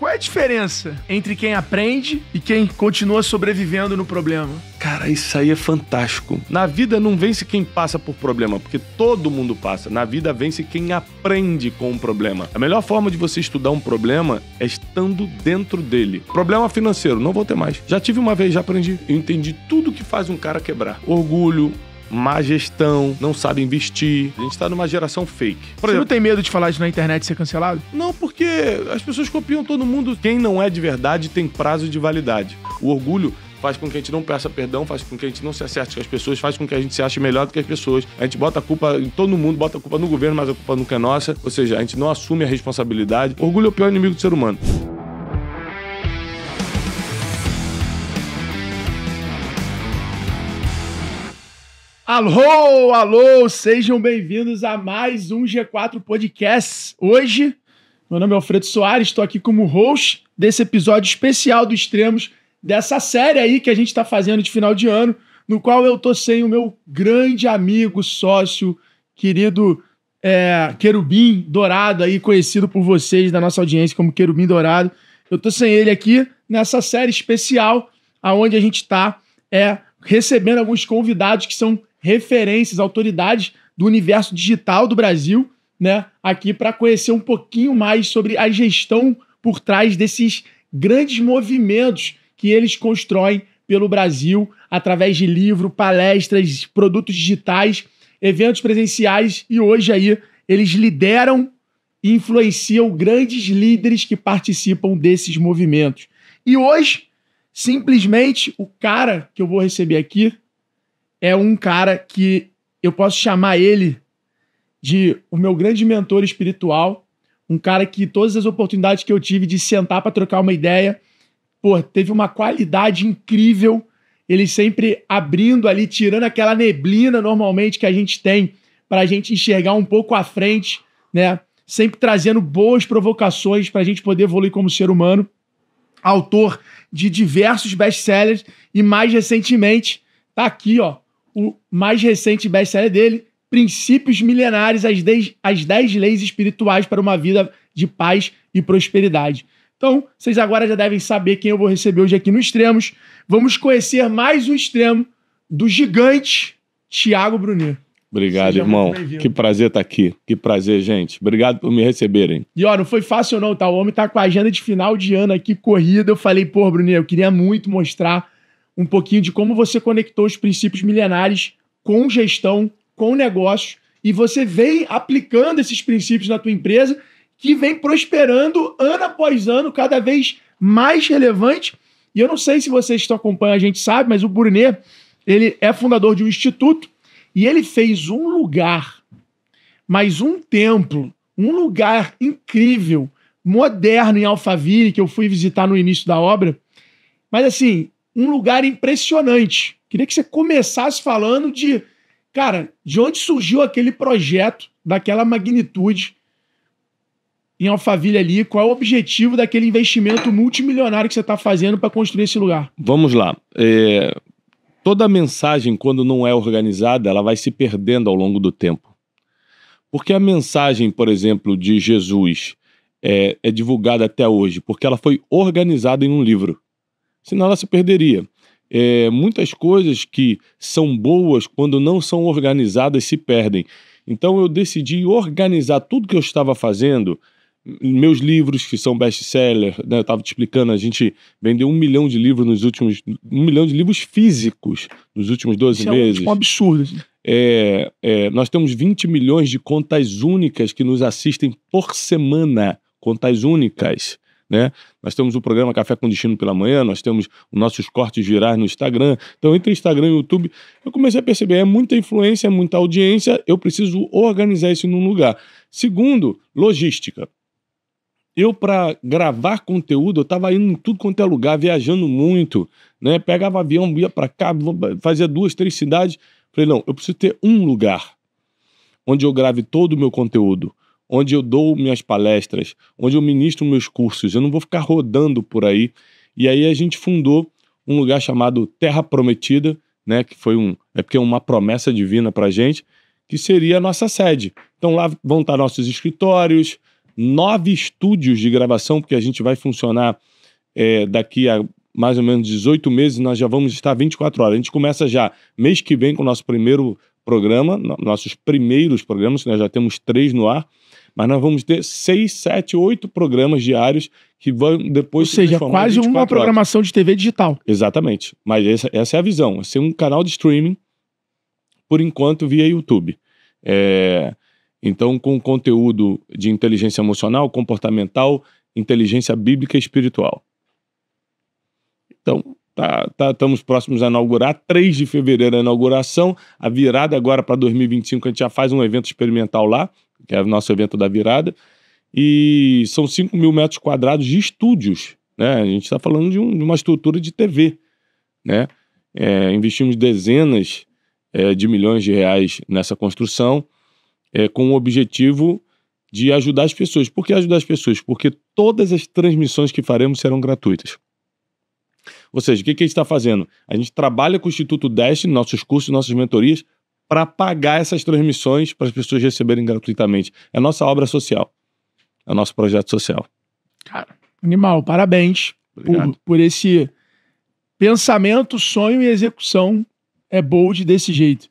Qual é a diferença entre quem aprende e quem continua sobrevivendo no problema? Cara, isso aí é fantástico. Na vida não vence quem passa por problema, porque todo mundo passa. Na vida vence quem aprende com o problema. A melhor forma de você estudar um problema é estando dentro dele. Problema financeiro, não vou ter mais. Já tive uma vez, já aprendi. Eu entendi tudo que faz um cara quebrar: orgulho, má gestão, não sabe investir. A gente tá numa geração fake. Por Você exemplo, não tem medo de falar isso na internet e ser cancelado? Não, porque as pessoas copiam todo mundo. Quem não é de verdade tem prazo de validade. O orgulho faz com que a gente não peça perdão, faz com que a gente não se acerte com as pessoas, faz com que a gente se ache melhor do que as pessoas. A gente bota a culpa em todo mundo, bota a culpa no governo, mas a culpa nunca é nossa. Ou seja, a gente não assume a responsabilidade. Orgulho é o pior inimigo do ser humano. Alô, alô, sejam bem-vindos a mais um G4 Podcast. Hoje, meu nome é Alfredo Soares, estou aqui como host desse episódio especial do Extremos, dessa série aí que a gente está fazendo de final de ano, no qual eu tô sem o meu grande amigo, sócio, querido é, Querubim Dourado, aí conhecido por vocês da nossa audiência como Querubim Dourado. Eu tô sem ele aqui nessa série especial, aonde a gente está é, recebendo alguns convidados que são referências, autoridades do universo digital do Brasil, né, aqui para conhecer um pouquinho mais sobre a gestão por trás desses grandes movimentos que eles constroem pelo Brasil através de livro, palestras, produtos digitais, eventos presenciais e hoje aí eles lideram e influenciam grandes líderes que participam desses movimentos. E hoje, simplesmente, o cara que eu vou receber aqui é um cara que eu posso chamar ele de o meu grande mentor espiritual, um cara que todas as oportunidades que eu tive de sentar para trocar uma ideia, pô, teve uma qualidade incrível. Ele sempre abrindo ali, tirando aquela neblina normalmente que a gente tem para a gente enxergar um pouco à frente, né? Sempre trazendo boas provocações para a gente poder evoluir como ser humano. Autor de diversos best-sellers e mais recentemente tá aqui, ó, o mais recente best-seller dele, Princípios Milenares, as 10, as 10 Leis Espirituais para uma Vida de Paz e Prosperidade. Então, vocês agora já devem saber quem eu vou receber hoje aqui no Extremos. Vamos conhecer mais o extremo do gigante Tiago Brunet. Obrigado, Seja irmão. Que prazer estar tá aqui. Que prazer, gente. Obrigado por me receberem. E ó, não foi fácil não, tá? O homem tá com a agenda de final de ano aqui corrida. Eu falei, pô, Brunet, eu queria muito mostrar um pouquinho de como você conectou os princípios milenares com gestão, com negócio, e você vem aplicando esses princípios na tua empresa, que vem prosperando ano após ano, cada vez mais relevante. E eu não sei se vocês que acompanhando a gente sabe, mas o Brunet, ele é fundador de um instituto e ele fez um lugar, mas um templo, um lugar incrível, moderno em Alphaville, que eu fui visitar no início da obra. Mas assim, um lugar impressionante. Queria que você começasse falando de, cara, de onde surgiu aquele projeto daquela magnitude em Alphaville ali, qual é o objetivo daquele investimento multimilionário que você está fazendo para construir esse lugar? Vamos lá. É... Toda mensagem, quando não é organizada, ela vai se perdendo ao longo do tempo. Porque a mensagem, por exemplo, de Jesus é, é divulgada até hoje? Porque ela foi organizada em um livro senão ela se perderia. É, muitas coisas que são boas quando não são organizadas se perdem. Então eu decidi organizar tudo que eu estava fazendo, meus livros que são best-seller, né? eu estava te explicando, a gente vendeu um milhão de livros nos últimos, um milhão de livros físicos nos últimos 12 Isso meses. É um tipo absurdo. Assim. É, é, nós temos 20 milhões de contas únicas que nos assistem por semana, contas únicas né? Nós temos o programa Café com Destino pela manhã, nós temos os nossos cortes virais no Instagram. Então, entre Instagram e YouTube, eu comecei a perceber, é muita influência, é muita audiência, eu preciso organizar isso num lugar. Segundo, logística. Eu, para gravar conteúdo, eu estava indo em tudo quanto é lugar, viajando muito, né? Pegava avião, ia para cá, fazia duas, três cidades. Falei, não, eu preciso ter um lugar onde eu grave todo o meu conteúdo onde eu dou minhas palestras, onde eu ministro meus cursos. Eu não vou ficar rodando por aí. E aí a gente fundou um lugar chamado Terra Prometida, né, que foi um, é porque é uma promessa divina para gente, que seria a nossa sede. Então lá vão estar tá nossos escritórios, nove estúdios de gravação, porque a gente vai funcionar é, daqui a mais ou menos 18 meses, nós já vamos estar 24 horas. A gente começa já mês que vem com o nosso primeiro programa, no, nossos primeiros programas, nós já temos três no ar, mas nós vamos ter seis, sete, oito programas diários que vão depois Ou seja, quase uma programação horas. de TV digital. Exatamente. Mas essa, essa é a visão. É ser um canal de streaming, por enquanto, via YouTube. É... Então, com conteúdo de inteligência emocional, comportamental, inteligência bíblica e espiritual. Então, tá, tá, estamos próximos a inaugurar, 3 de fevereiro é a inauguração, a virada agora para 2025, a gente já faz um evento experimental lá, que é o nosso evento da virada, e são 5 mil metros quadrados de estúdios. Né? A gente está falando de, um, de, uma estrutura de TV. Né? É, investimos dezenas é, de milhões de reais nessa construção, é, com o objetivo de ajudar as pessoas. Por que ajudar as pessoas? Porque todas as transmissões que faremos serão gratuitas. Ou seja, o que, que a gente está fazendo? A gente trabalha com o Instituto Deste, nossos cursos, nossas mentorias, para pagar essas transmissões para as pessoas receberem gratuitamente. É a nossa obra social. É o nosso projeto social. Cara, animal, parabéns por, por, esse pensamento, sonho e execução. É bold desse jeito.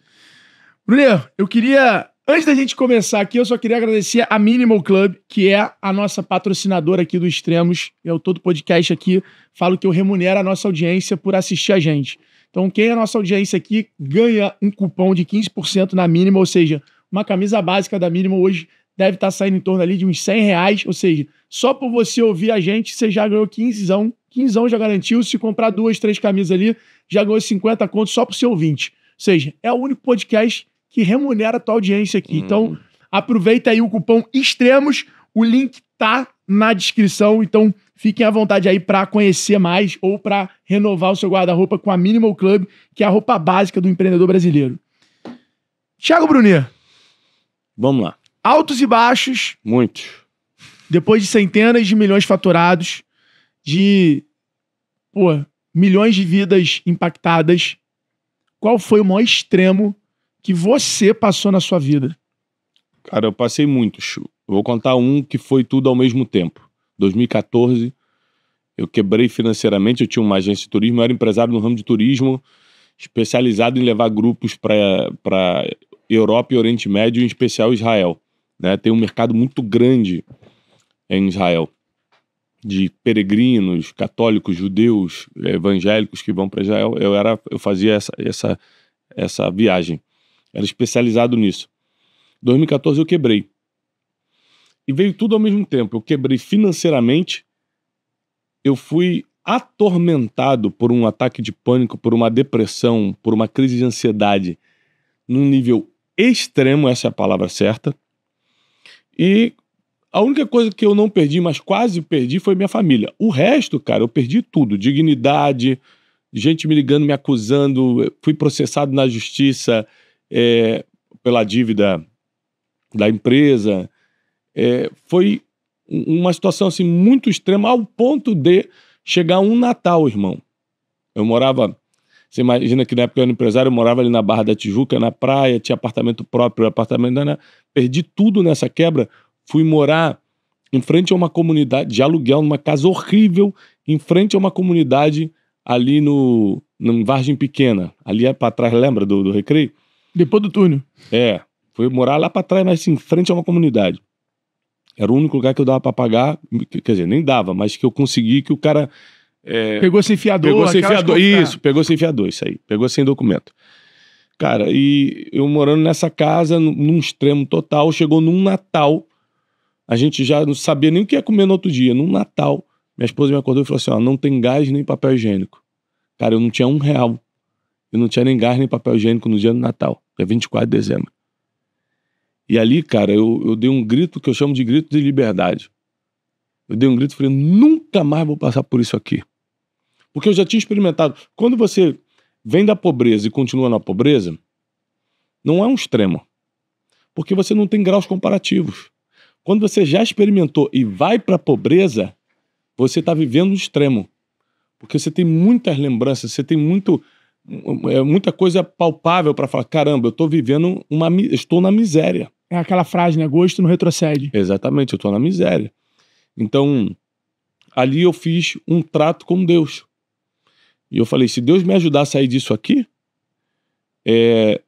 Bruno, eu queria Antes da gente começar aqui, eu só queria agradecer a Minimal Club, que é a nossa patrocinadora aqui do Extremos. Eu, todo podcast aqui, falo que eu remunero a nossa audiência por assistir a gente. Então, quem é a nossa audiência aqui ganha um cupom de 15% na mínima, ou seja, uma camisa básica da mínima hoje deve estar tá saindo em torno ali de uns 100 reais, ou seja, só por você ouvir a gente, você já ganhou 15zão, 15zão já garantiu, se comprar duas, três camisas ali, já ganhou 50 contos só por seu ouvinte. Ou seja, é o único podcast que remunera a tua audiência aqui. Hum. Então, aproveita aí o cupom Extremos, o link tá na descrição, então Fiquem à vontade aí para conhecer mais ou para renovar o seu guarda-roupa com a Minimal Club, que é a roupa básica do empreendedor brasileiro. Tiago Brunet. Vamos lá. Altos e baixos. Muitos. Depois de centenas de milhões faturados, de pô, milhões de vidas impactadas, qual foi o maior extremo que você passou na sua vida? Cara, eu passei muitos. vou contar um que foi tudo ao mesmo tempo. 2014, eu quebrei financeiramente, eu tinha uma agência de turismo, eu era empresário no ramo de turismo, especializado em levar grupos para Europa e Oriente Médio, em especial Israel. Né? Tem um mercado muito grande em Israel de peregrinos, católicos, judeus, evangélicos que vão para Israel. Eu era, eu fazia essa, essa, essa viagem. Era especializado nisso. 2014 eu quebrei. E veio tudo ao mesmo tempo. Eu quebrei financeiramente, eu fui atormentado por um ataque de pânico, por uma depressão, por uma crise de ansiedade, num nível extremo essa é a palavra certa. E a única coisa que eu não perdi, mas quase perdi, foi minha família. O resto, cara, eu perdi tudo: dignidade, gente me ligando, me acusando. Fui processado na justiça é, pela dívida da empresa é, foi uma situação assim muito extrema ao ponto de chegar um Natal, irmão. Eu morava, você imagina que na época eu era empresário, eu morava ali na Barra da Tijuca, na praia, tinha apartamento próprio, apartamento né? né. perdi tudo nessa quebra, fui morar em frente a uma comunidade de aluguel, numa casa horrível, em frente a uma comunidade ali no, no Vargem Pequena, ali é para trás, lembra do, do recreio? Depois do túnel. É, fui morar lá para trás, mas assim, em frente a uma comunidade. Era o único lugar que eu dava para pagar, quer dizer, nem dava, mas que eu consegui que o cara. É, pegou sem fiador. Pegou sem fiador, isso, pegou sem fiador, isso aí. Pegou sem documento. Cara, e eu morando nessa casa, num extremo total, chegou num Natal, a gente já não sabia nem o que ia comer no outro dia. Num Natal, minha esposa me acordou e falou assim: ó, não tem gás nem papel higiênico. Cara, eu não tinha um real. Eu não tinha nem gás nem papel higiênico no dia do Natal, é 24 de dezembro. E ali, cara, eu, eu dei um grito que eu chamo de grito de liberdade. Eu dei um grito e falei: nunca mais vou passar por isso aqui. Porque eu já tinha experimentado. Quando você vem da pobreza e continua na pobreza, não é um extremo. Porque você não tem graus comparativos. Quando você já experimentou e vai para a pobreza, você está vivendo um extremo. Porque você tem muitas lembranças, você tem muito, é, muita coisa palpável para falar: caramba, eu estou vivendo uma. estou na miséria. É aquela frase, né? Gosto não retrocede. Exatamente, eu tô na miséria. Então, ali eu fiz um trato com Deus. E eu falei: se Deus me ajudar a sair disso aqui, é,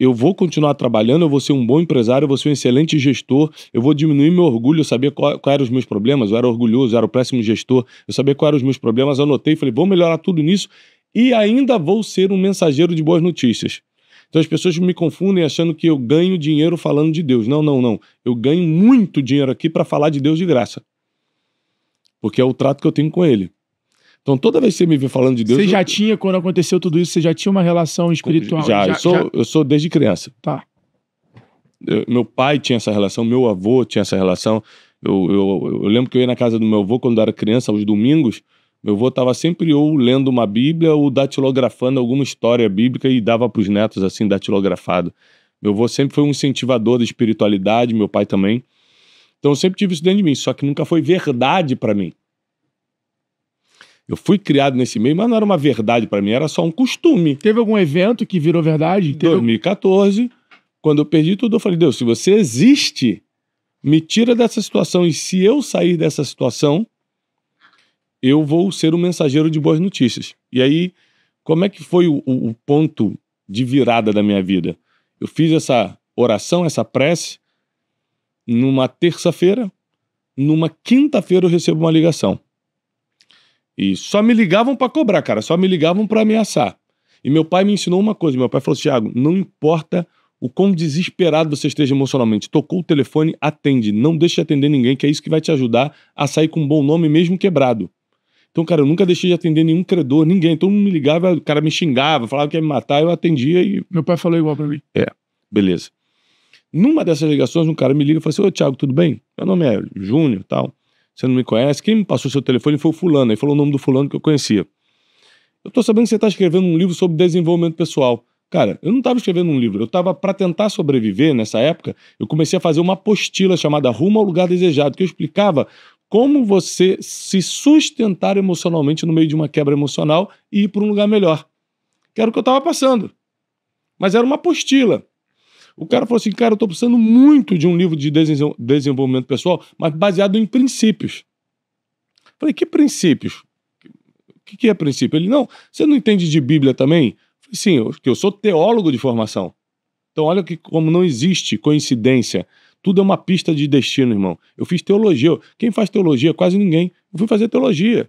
eu vou continuar trabalhando, eu vou ser um bom empresário, eu vou ser um excelente gestor, eu vou diminuir meu orgulho, eu sabia quais qual eram os meus problemas, eu era orgulhoso, eu era o péssimo gestor, eu sabia quais eram os meus problemas, eu anotei, falei, vou melhorar tudo nisso e ainda vou ser um mensageiro de boas notícias. Então as pessoas me confundem achando que eu ganho dinheiro falando de Deus. Não, não, não. Eu ganho muito dinheiro aqui para falar de Deus de graça. Porque é o trato que eu tenho com ele. Então, toda vez que você me vê falando de Deus. Você já eu... tinha, quando aconteceu tudo isso, você já tinha uma relação espiritual? Já, já eu, sou, já... eu sou desde criança. Tá. Eu, meu pai tinha essa relação, meu avô tinha essa relação. Eu, eu, eu, lembro que eu ia na casa do meu avô quando eu era criança, aos domingos, meu avô estava sempre ou lendo uma Bíblia ou datilografando alguma história bíblica e dava para os netos assim, datilografado. Meu avô sempre foi um incentivador da espiritualidade, meu pai também. Então eu sempre tive isso dentro de mim, só que nunca foi verdade para mim. Eu fui criado nesse meio, mas não era uma verdade para mim, era só um costume. Teve algum evento que virou verdade? Em 2014, quando eu perdi tudo, eu falei: Deus, se você existe, me tira dessa situação. E se eu sair dessa situação, eu vou ser o um mensageiro de boas notícias. E aí, como é que foi o, o, ponto de virada da minha vida? Eu fiz essa oração, essa prece, numa terça-feira. Numa quinta-feira eu recebo uma ligação. E só me ligavam para cobrar, cara, só me ligavam para ameaçar. E meu pai me ensinou uma coisa: meu pai falou, assim, Tiago, não importa o quão desesperado você esteja emocionalmente. Tocou o telefone, atende. Não deixe de atender ninguém, que é isso que vai te ajudar a sair com um bom nome mesmo quebrado. Então, cara, eu nunca deixei de atender nenhum credor, ninguém. Todo mundo me ligava, o cara me xingava, falava que ia me matar, eu atendia e. Meu pai falou igual pra mim. É, beleza. Numa dessas ligações, um cara me liga e falou assim: Ô, Thiago, tudo bem? Meu nome é Júnior tal. Você não me conhece? Quem me passou seu telefone foi o Fulano. Aí falou o nome do Fulano que eu conhecia. Eu tô sabendo que você tá escrevendo um livro sobre desenvolvimento pessoal. Cara, eu não tava escrevendo um livro, eu tava para tentar sobreviver nessa época. Eu comecei a fazer uma apostila chamada Rumo ao Lugar Desejado, que eu explicava como você se sustentar emocionalmente no meio de uma quebra emocional e ir para um lugar melhor. Que era o que eu estava passando. Mas era uma apostila. O cara falou assim: cara, eu estou precisando muito de um livro de desenvolvimento pessoal, mas baseado em princípios. Falei: que princípios? O que, que é princípio? Ele: não, você não entende de Bíblia também? Falei: sim, eu, eu sou teólogo de formação. Então, olha que, como não existe coincidência tudo é uma pista de destino, irmão. Eu fiz teologia. Quem faz teologia? Quase ninguém. Eu fui fazer teologia.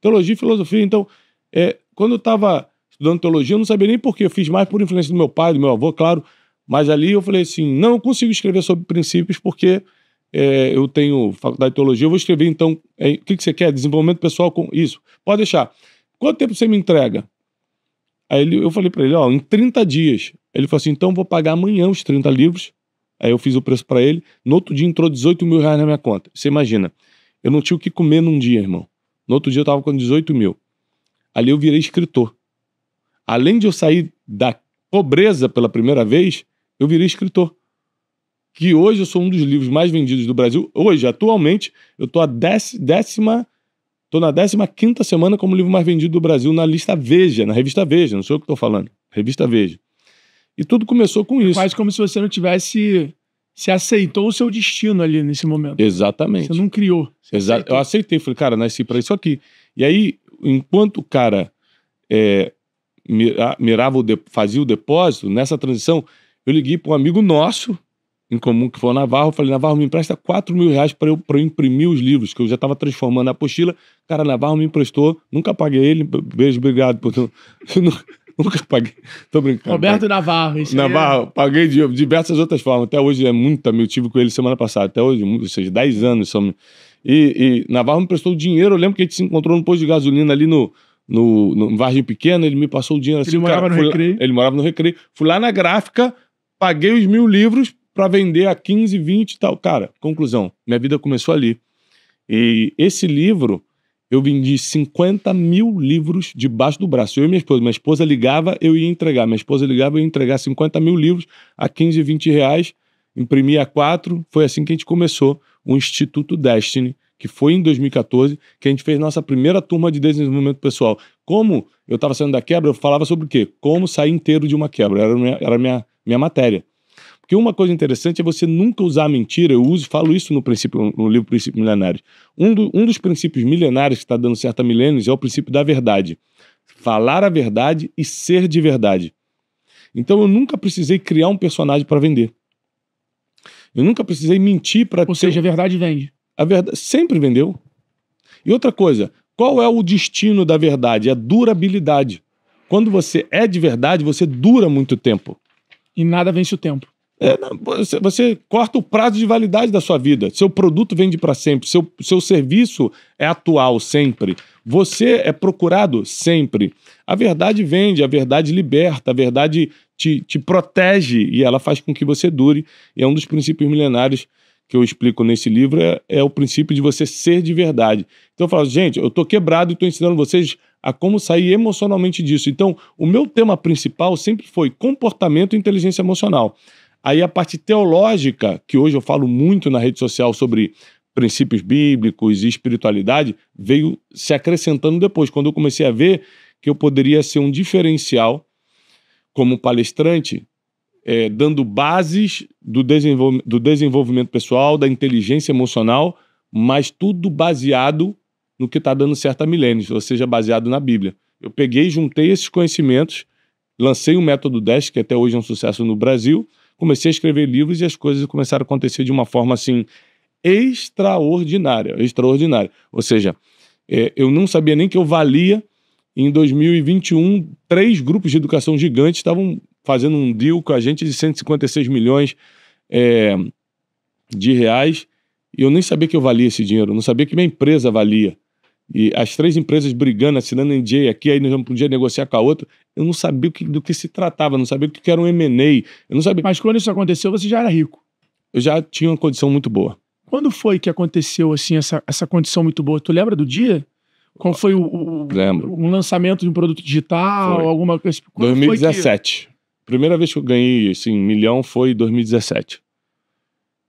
Teologia e filosofia. Então, é, quando eu estava estudando teologia, eu não sabia nem por quê. Eu fiz mais por influência do meu pai, do meu avô, claro. Mas ali eu falei assim: não, eu consigo escrever sobre princípios porque é, eu tenho faculdade de teologia. Eu vou escrever então. É, o que, que você quer? Desenvolvimento pessoal com isso. Pode deixar. Quanto tempo você me entrega? Aí eu falei para ele: ó, em 30 dias. Ele falou assim: então vou pagar amanhã os 30 livros Aí eu fiz o preço para ele. No outro dia entrou 18 mil reais na minha conta. Você imagina, eu não tinha o que comer num dia, irmão. No outro dia eu tava com 18 mil. Ali eu virei escritor. Além de eu sair da pobreza pela primeira vez, eu virei escritor. Que hoje eu sou um dos livros mais vendidos do Brasil. Hoje, atualmente, eu tô a décima. Tô na 15 semana como livro mais vendido do Brasil na lista Veja, na revista Veja, não sei o que estou falando. Revista Veja. E tudo começou com é isso. Quase como se você não tivesse. Você aceitou o seu destino ali nesse momento. Exatamente. Você não criou. Você Exa aceitou. Eu aceitei, falei, cara, nasci para isso aqui. E aí, enquanto o cara é, mirava o fazia o depósito, nessa transição, eu liguei para um amigo nosso, em comum, que foi o Navarro, falei, Navarro, me empresta 4 mil reais para eu, pra eu imprimir os livros, que eu já estava transformando a apostila. Cara, Navarro me emprestou, nunca paguei ele, beijo, obrigado. Por... Nunca paguei. Tô brincando. Roberto tá? Navarro. Isso é Navarro, é... paguei de diversas outras formas. Até hoje é muito amigo. Tive com ele semana passada. Até hoje, ou seja, 10 anos E, e, Navarro me prestou dinheiro. Eu lembro que a gente se encontrou no posto de gasolina ali no, no, no Vargem Pequeno. Ele me passou o dinheiro assim. Ele morava cara, no Recreio. Lá, ele morava no Recreio. Fui lá na gráfica, paguei os mil livros para vender a 15, 20 e tal. Cara, conclusão. Minha vida começou ali. E esse livro eu vendi 50 mil livros debaixo do braço. Eu e minha esposa. Minha esposa ligava, eu ia entregar. Minha esposa ligava, eu ia entregar 50 mil livros a 15, 20 reais. Imprimia quatro. Foi assim que a gente começou o Instituto Destiny, que foi em 2014, que a gente fez nossa primeira turma de desenvolvimento pessoal. Como eu estava saindo da quebra, eu falava sobre o quê? Como sair inteiro de uma quebra. Era minha, era minha, minha matéria. Porque uma coisa interessante é você nunca usar mentira. Eu uso, falo isso no princípio no livro Princípios Milenário. Um, do, um dos princípios milenares que está dando certo a milênios é o princípio da verdade. Falar a verdade e ser de verdade. Então eu nunca precisei criar um personagem para vender. Eu nunca precisei mentir para. Ou ter... seja, a verdade vende. A verdade sempre vendeu. E outra coisa, qual é o destino da verdade? É a durabilidade. Quando você é de verdade, você dura muito tempo. E nada vence o tempo. É, você, você, corta o prazo de validade da sua vida. Seu produto vende para sempre, seu, seu serviço é atual sempre. Você é procurado sempre. A verdade vende, a verdade liberta, a verdade te, te protege e ela faz com que você dure. E é um dos princípios milenários que eu explico nesse livro: é, é o princípio de você ser de verdade. Então eu falo, gente, eu estou quebrado e estou ensinando vocês a como sair emocionalmente disso. Então, o meu tema principal sempre foi comportamento e inteligência emocional. Aí a parte teológica, que hoje eu falo muito na rede social sobre princípios bíblicos e espiritualidade, veio se acrescentando depois, quando eu comecei a ver que eu poderia ser um diferencial como palestrante, é, dando bases do, do desenvolvimento pessoal, da inteligência emocional, mas tudo baseado no que está dando certo há milênios, ou seja, baseado na Bíblia. Eu peguei, juntei esses conhecimentos, lancei o método 10, que até hoje é um sucesso no Brasil, comecei a escrever livros e as coisas começaram a acontecer de uma forma assim extraordinária, extraordinária. Ou seja, é, eu não sabia nem que eu valia. Em 2021, três grupos de educação gigantes estavam fazendo um deal com a gente de 156 milhões é, de reais. E eu nem sabia que eu valia esse dinheiro, não sabia que minha empresa valia e as três empresas brigando, assinando NDA aqui, aí um dia negociar com a outra. Eu não sabia que, do que se tratava, não sabia o que era um M&A, eu não sabia. Mas quando isso aconteceu, você já era rico? Eu já tinha uma condição muito boa. Quando foi que aconteceu, assim, essa, essa condição muito boa? Tu lembra do dia? Qual foi o, o Lembro. um lançamento de um produto digital, foi. alguma coisa? Quando 2017. Que... Primeira vez que eu ganhei, assim, um milhão foi em 2017.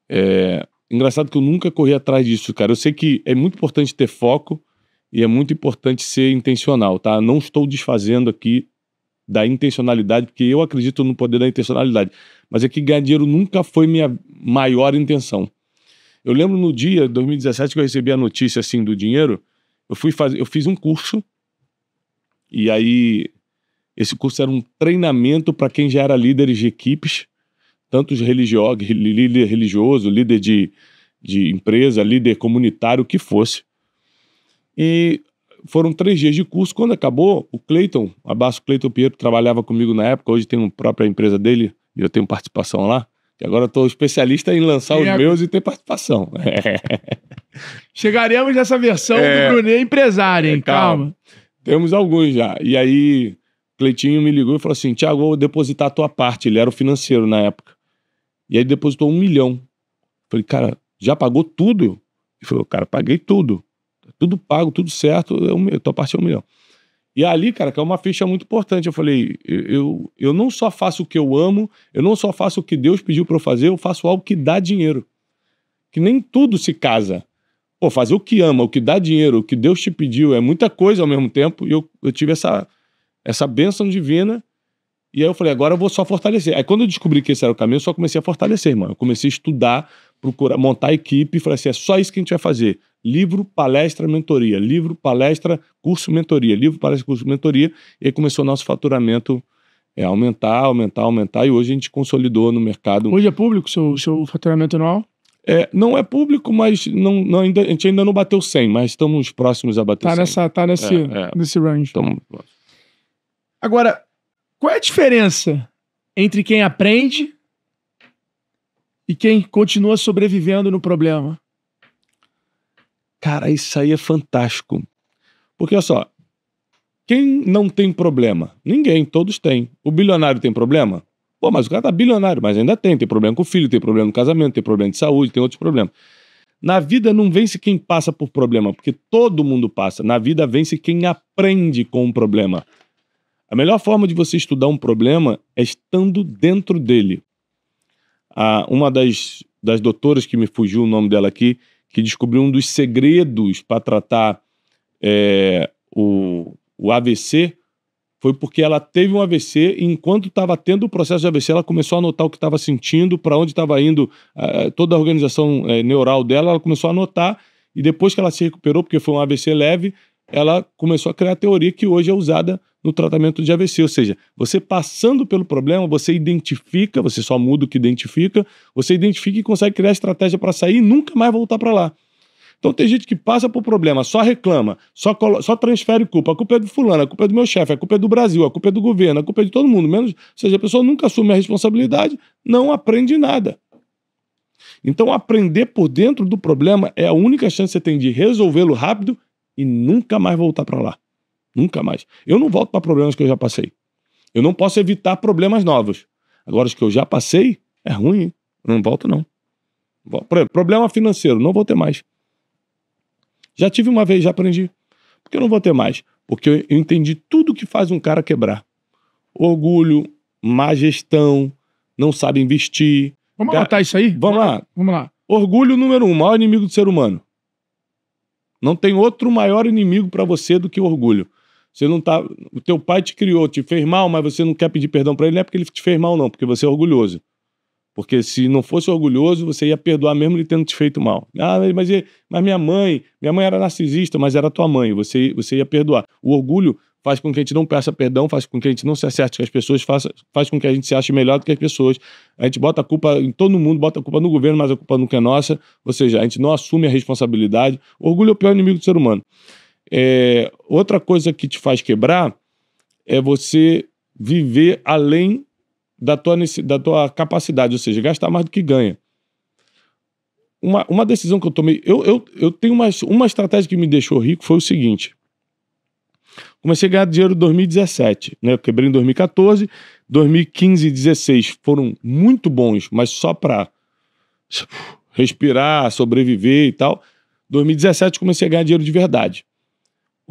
É... Engraçado que eu nunca corri atrás disso, cara. Eu sei que é muito importante ter foco, e é muito importante ser intencional, tá? Não estou desfazendo aqui da intencionalidade, porque eu acredito no poder da intencionalidade, mas é que ganhar dinheiro nunca foi minha maior intenção. Eu lembro no dia 2017 que eu recebi a notícia assim do dinheiro, eu fui fazer, eu fiz um curso e aí esse curso era um treinamento para quem já era líder de equipes, tanto religioso, líder religioso, líder de, de empresa, líder comunitário, o que fosse. E foram três dias de curso. Quando acabou, o Cleiton, abraço Cleiton Pietro, trabalhava comigo na época, hoje tem uma própria empresa dele, e eu tenho participação lá. E agora eu tô especialista em lançar e os a... meus e ter participação. Chegaremos nessa versão é... do Brunet empresário, hein? É, calma. calma. Temos alguns já. E aí, Cleitinho me ligou e falou assim: Tiago, vou depositar a tua parte. Ele era o financeiro na época. E aí depositou um milhão. Falei, cara, já pagou tudo? Ele falou, cara, paguei tudo. Tudo pago, tudo certo, é eu tô a partir é um milhão. E ali, cara, que é uma ficha muito importante. Eu falei, eu, eu não só faço o que eu amo, eu não só faço o que Deus pediu para eu fazer, eu faço algo que dá dinheiro. Que nem tudo se casa. Pô, fazer o que ama, o que dá dinheiro, o que Deus te pediu, é muita coisa ao mesmo tempo. E eu, eu tive essa, essa bênção divina e aí eu falei, agora eu vou só fortalecer. Aí quando eu descobri que esse era o caminho, eu só comecei a fortalecer, mano. Eu comecei a estudar, procurar, montar a equipe, falei assim, é só isso que a gente vai fazer. Livro, palestra, mentoria. Livro, palestra, curso, mentoria. Livro, palestra, curso, mentoria. E aí começou o nosso faturamento é, aumentar, aumentar, aumentar. E hoje a gente consolidou no mercado. Hoje é público o seu, seu faturamento anual? É, não é público, mas não, não, ainda, a gente ainda não bateu 100, mas estamos próximos a bater tá 100. Está nesse, é, é. nesse range. Estamos próximos. Agora, qual é a diferença entre quem aprende e quem continua sobrevivendo no problema? Cara, isso aí é fantástico. Porque olha só, quem não tem problema? Ninguém, todos têm. O bilionário tem problema? Pô, mas o cara tá bilionário, mas ainda tem. Tem problema com o filho, tem problema no casamento, tem problema de saúde, tem outros problemas. Na vida não vence quem passa por problema, porque todo mundo passa. Na vida vence quem aprende com o problema. A melhor forma de você estudar um problema é estando dentro dele. uma das, das doutoras que me fugiu o nome dela aqui, que descobriu um dos segredos para tratar é, o, o AVC, foi porque ela teve um AVC e enquanto estava tendo o processo de AVC, ela começou a anotar o que estava sentindo, para onde estava indo, toda a organização é, neural dela, ela começou a anotar e depois que ela se recuperou, porque foi um AVC leve, ela começou a criar a teoria que hoje é usada no tratamento de AVC. Ou seja, você passando pelo problema, você identifica, você só muda o que identifica, você identifica e consegue criar estratégia para sair e nunca mais voltar para lá. Então tem gente que passa por problema, só reclama, só, só transfere culpa. A culpa é do fulano, a culpa é do meu chefe, a culpa é do Brasil, a culpa é do governo, a culpa é de todo mundo. Menos, ou seja, a pessoa nunca assume a responsabilidade, não aprende nada. Então aprender por dentro do problema é a única chance que você tem de resolvê-lo rápido e nunca mais voltar para lá. Nunca mais. Eu não volto para problemas que eu já passei. Eu não posso evitar problemas novos. Agora, os que eu já passei, é ruim. Hein? Eu não volto, não. Por exemplo, problema financeiro, não vou ter mais. Já tive uma vez, já aprendi. Por que eu não vou ter mais? Porque eu entendi tudo que faz um cara quebrar. Orgulho, má gestão, não sabe investir. Vamos cara... matar isso aí? Vamos, lá. lá. Vamos lá. Orgulho número um, maior inimigo do ser humano. Não tem outro maior inimigo para você do que o orgulho. Você não tá, o teu pai te criou, te fez mal, mas você não quer pedir perdão para ele, não é porque ele te fez mal não, porque você é orgulhoso. Porque se não fosse orgulhoso, você ia perdoar mesmo ele tendo te feito mal. Ah, mas, mas minha mãe, minha mãe era narcisista, mas era tua mãe, você, você ia perdoar. O orgulho faz com que a gente não peça perdão, faz com que a gente não se acerte com as pessoas, faz, faz com que a gente se ache melhor do que as pessoas. A gente bota a culpa em todo mundo, bota a culpa no governo, mas a culpa nunca é nossa. Ou seja, a gente não assume a responsabilidade. O orgulho é o pior inimigo do ser humano. É, outra coisa que te faz quebrar é você viver além da tua, da tua capacidade, ou seja, gastar mais do que ganha. Uma, uma decisão que eu tomei, eu, eu, eu tenho uma, uma estratégia que me deixou rico foi o seguinte. Comecei a ganhar dinheiro em 2017, né? Eu quebrei em 2014, 2015 e 2016 foram muito bons, mas só para respirar, sobreviver e tal. 2017 comecei a ganhar dinheiro de verdade.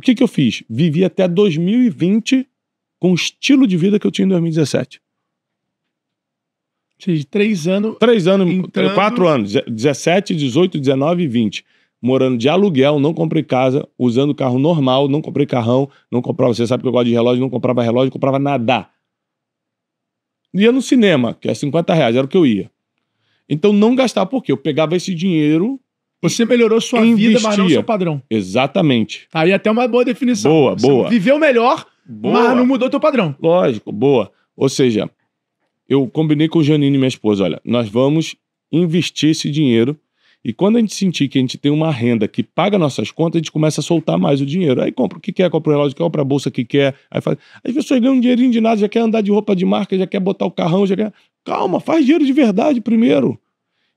O que, que eu fiz? Vivi até 2020 com o estilo de vida que eu tinha em 2017. Ou seja, três anos. Três anos, entrando... quatro anos, 17, 18, 19 e 20. Morando de aluguel, não comprei casa, usando carro normal, não comprei carrão, não comprava. Você sabe que eu gosto de relógio, não comprava relógio, comprava nada. Ia no cinema, que é 50 reais, era o que eu ia. Então não gastar, porque eu pegava esse dinheiro você melhorou sua Investia. vida, mas não seu padrão. Exatamente. aí é até uma boa definição. Boa, Você boa. Viveu melhor, boa. mas não mudou teu padrão. Lógico, boa. Ou seja, eu combinei com o Janine, minha esposa, olha, nós vamos investir esse dinheiro e quando a gente sentir que a gente tem uma renda que paga nossas contas, a gente começa a soltar mais o dinheiro. Aí compra o que quer, compra o relógio, compra a bolsa que quer. Aí faz... As pessoas ganham um dinheirinho de nada, já quer andar de roupa de marca, já quer botar o carrão, já quer. Calma, faz dinheiro de verdade primeiro.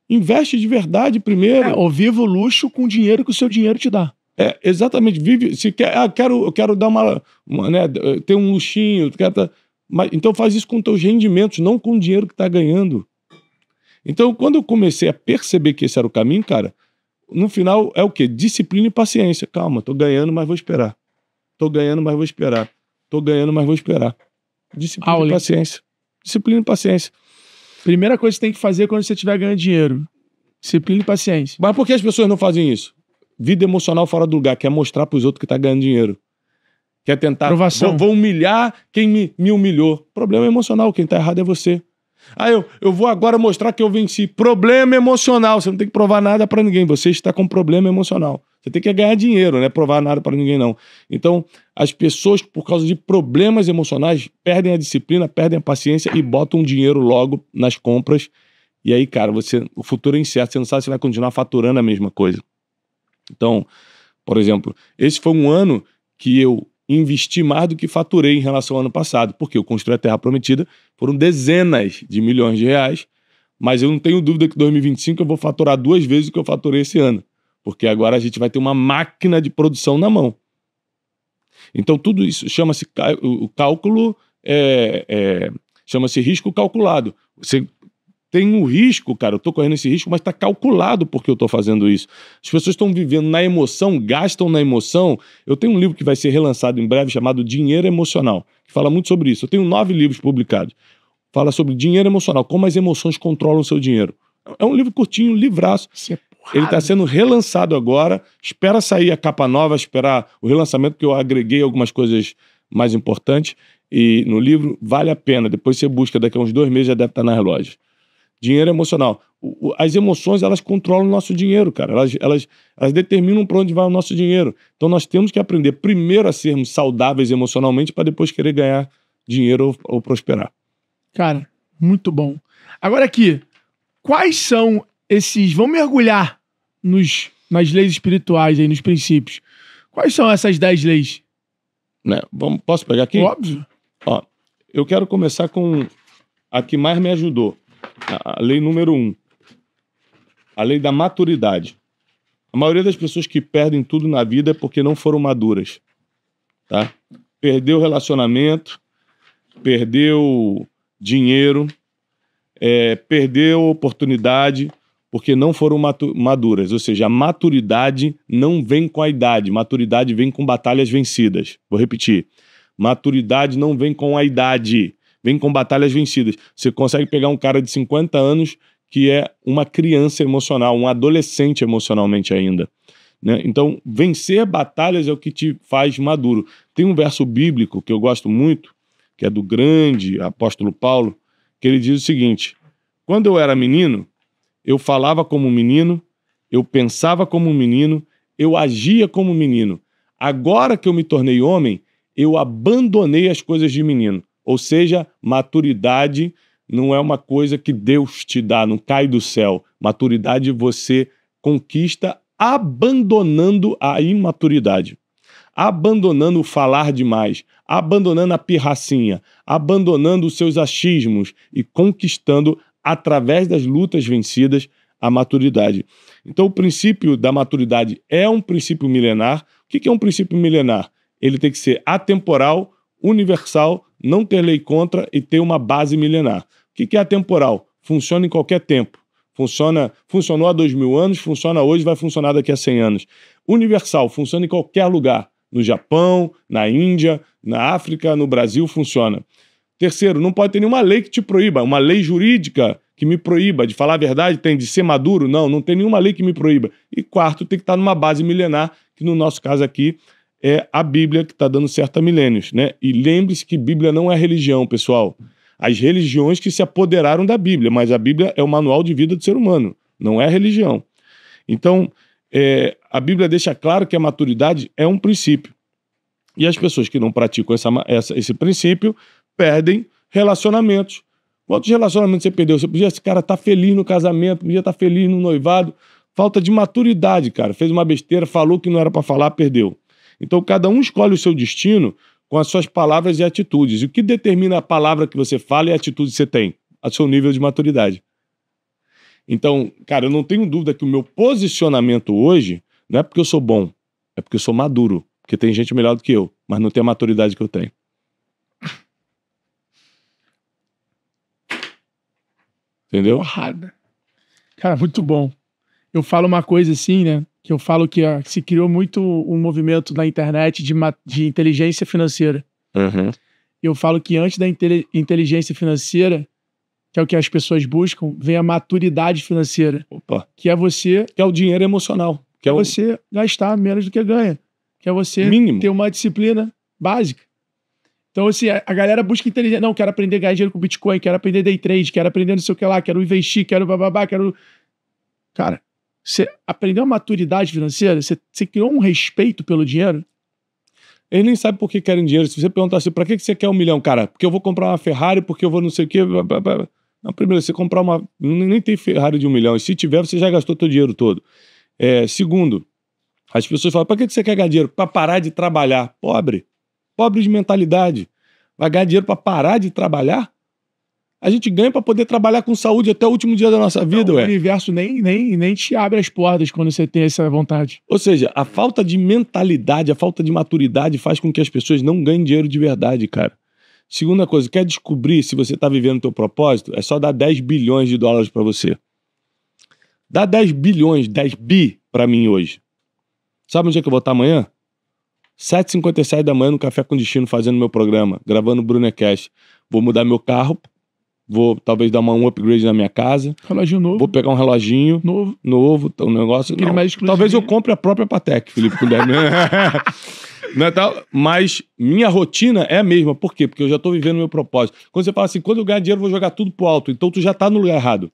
Investe de verdade primeiro. É, ou viva o luxo com o dinheiro que o seu dinheiro te dá. É, exatamente. Vive. Se quer, ah, quero, eu quero dar uma, uma né, ter um luxinho. Quero, tá, mas, então faz isso com teus rendimentos, não com o dinheiro que está ganhando. Então, quando eu comecei a perceber que esse era o caminho, cara, no final é o quê? Disciplina e paciência. Calma, tô ganhando, mas vou esperar. Tô ganhando, mas vou esperar. Tô ganhando, mas vou esperar. Disciplina e paciência. Disciplina e paciência. Primeira coisa que você tem que fazer quando você estiver ganhando dinheiro: disciplina e paciência. Mas por que as pessoas não fazem isso? Vida emocional fora do lugar, quer mostrar para os outros que tá ganhando dinheiro. Quer tentar. Provação. Vou, vou humilhar quem me, me humilhou. Problema emocional, quem tá errado é você. Ah, eu, eu vou agora mostrar que eu venci. Problema emocional. Você não tem que provar nada para ninguém. Você está com problema emocional. Você tem que ganhar dinheiro, né? Provar nada para ninguém, não. Então, as pessoas, por causa de problemas emocionais, perdem a disciplina, perdem a paciência e botam dinheiro logo nas compras. E aí, cara, você, o futuro é incerto, você não sabe se vai continuar faturando a mesma coisa. Então, por exemplo, esse foi um ano que eu investi mais do que faturei em relação ao ano passado, porque eu construí a Terra Prometida, foram dezenas de milhões de reais, mas eu não tenho dúvida que 2025 eu vou faturar duas vezes o que eu faturei esse ano. Porque agora a gente vai ter uma máquina de produção na mão. Então, tudo isso chama-se o cálculo, é, é, chama-se risco calculado. Você tem um risco, cara, eu tô correndo esse risco, mas está calculado porque eu tô fazendo isso. As pessoas estão vivendo na emoção, gastam na emoção. Eu tenho um livro que vai ser relançado em breve chamado Dinheiro Emocional, que fala muito sobre isso. Eu tenho nove livros publicados. Fala sobre dinheiro emocional, como as emoções controlam o seu dinheiro. É um livro curtinho, um livraço. Você ele está sendo relançado agora. Espera sair a capa nova, esperar o relançamento, que eu agreguei algumas coisas mais importantes. E no livro, vale a pena. Depois você busca, daqui a uns dois meses já deve estar tá nas lojas. Dinheiro é emocional. as emoções, elas controlam o nosso dinheiro, cara. Elas, elas, elas determinam para onde vai o nosso dinheiro. Então nós temos que aprender primeiro a sermos saudáveis emocionalmente para depois querer ganhar dinheiro ou, ou prosperar. Cara, muito bom. Agora aqui, quais são esses. Vamos mergulhar nos, nas leis espirituais aí, nos princípios. Quais são essas dez leis? Né, vamos, posso pegar aqui? Óbvio. Ó, eu quero começar com a que mais me ajudou. A, a lei número um. A lei da maturidade. A maioria das pessoas que perdem tudo na vida é porque não foram maduras. Tá? Perdeu relacionamento, perdeu dinheiro, é, perdeu oportunidade, porque não foram maduras, ou seja, a maturidade não vem com a idade, maturidade vem com batalhas vencidas. Vou repetir. Maturidade não vem com a idade, vem com batalhas vencidas. Você consegue pegar um cara de 50 anos que é uma criança emocional, um adolescente emocionalmente ainda. Né? Então, vencer batalhas é o que te faz maduro. Tem um verso bíblico que eu gosto muito, que é do grande apóstolo Paulo, que ele diz o seguinte: Quando eu era menino, eu falava como um menino, eu pensava como um menino, eu agia como um menino. Agora que eu me tornei homem, eu abandonei as coisas de menino. Ou seja, maturidade não é uma coisa que Deus te dá, não cai do céu. Maturidade você conquista abandonando a imaturidade, abandonando o falar demais, abandonando a pirracinha, abandonando os seus achismos e conquistando através das lutas vencidas, a maturidade. Então, o princípio da maturidade é um princípio milenar. O que é um princípio milenar? Ele tem que ser atemporal, universal, não ter lei contra e ter uma base milenar. O que é atemporal? Funciona em qualquer tempo. Funciona, funcionou há dois mil anos, funciona hoje, vai funcionar daqui a cem anos. Universal, funciona em qualquer lugar. No Japão, na Índia, na África, no Brasil, funciona. Terceiro, não pode ter nenhuma lei que te proíba, uma lei jurídica que me proíba de falar a verdade, tem de ser maduro? Não, não tem nenhuma lei que me proíba. E quarto, tem que estar numa base milenar, que no nosso caso aqui é a Bíblia que está dando certo a milênios, né? E lembre-se que Bíblia não é religião, pessoal. As religiões que se apoderaram da Bíblia, mas a Bíblia é o manual de vida do ser humano, não é religião. Então, é, a Bíblia deixa claro que a maturidade é um princípio. E as pessoas que não praticam essa, essa, esse princípio perdem relacionamentos. Quantos relacionamentos você perdeu? Você podia, esse cara tá feliz no casamento, podia estar tá feliz no noivado. Falta de maturidade, cara. Fez uma besteira, falou que não era para falar, perdeu. Então cada um escolhe o seu destino com as suas palavras e atitudes. E o que determina a palavra que você fala e a atitude que você tem? A seu nível de maturidade. Então, cara, eu não tenho dúvida que o meu posicionamento hoje não é porque eu sou bom, é porque eu sou maduro, porque tem gente melhor do que eu, mas não tem a maturidade que eu tenho. Entendeu? Porrada. Cara, muito bom. Eu falo uma coisa assim, né? Que eu falo que ó, se criou muito um movimento na internet de, de inteligência financeira. Uhum. Eu falo que antes da inteligência financeira, que é o que as pessoas buscam, vem a maturidade financeira. Opa. Que é você. Que é o dinheiro emocional. Que é, é o... você gastar menos do que ganha. Que é você Mínimo. ter uma disciplina básica. Então, assim, a galera busca inteligência. Não, quero aprender a ganhar dinheiro com Bitcoin, quero aprender day trade, quero aprender não sei o que lá, quero investir, quero bababá, quero. Cara, você aprendeu a maturidade financeira, você, você criou um respeito pelo dinheiro. Ele nem sabe por que querem dinheiro. Se você perguntar assim, pra que você quer um milhão, cara? Porque eu vou comprar uma Ferrari, porque eu vou não sei o quê. Bababá. Não, primeiro, você comprar uma. Nem tem Ferrari de um milhão. E se tiver, você já gastou seu dinheiro todo. É, segundo, as pessoas falam: para que você quer ganhar dinheiro? Para parar de trabalhar. Pobre. Pobre de mentalidade. Vai ganhar dinheiro para parar de trabalhar? A gente ganha para poder trabalhar com saúde até o último dia da nossa vida, ué. O universo nem, nem, nem te abre as portas quando você tem essa vontade. Ou seja, a falta de mentalidade, a falta de maturidade faz com que as pessoas não ganhem dinheiro de verdade, cara. Segunda coisa, quer descobrir se você está vivendo o teu propósito? É só dar 10 bilhões de dólares para você. Dá 10 bilhões, 10 bi para mim hoje. Sabe onde é que eu vou estar tá amanhã? 7h57 da manhã no Café com Destino, fazendo meu programa, gravando o Brunecast. Vou mudar meu carro, vou talvez dar uma, um upgrade na minha casa. Reloginho novo. Vou pegar um reloginho. Novo. Novo, tá um negócio. Não, talvez eu compre a própria Patek, Felipe, com 10 Não é tal? Mas minha rotina é a mesma. Por quê? Porque eu já tô vivendo meu propósito. Quando você fala assim, quando eu ganhar dinheiro, eu vou jogar tudo pro alto. Então tu já tá no lugar errado.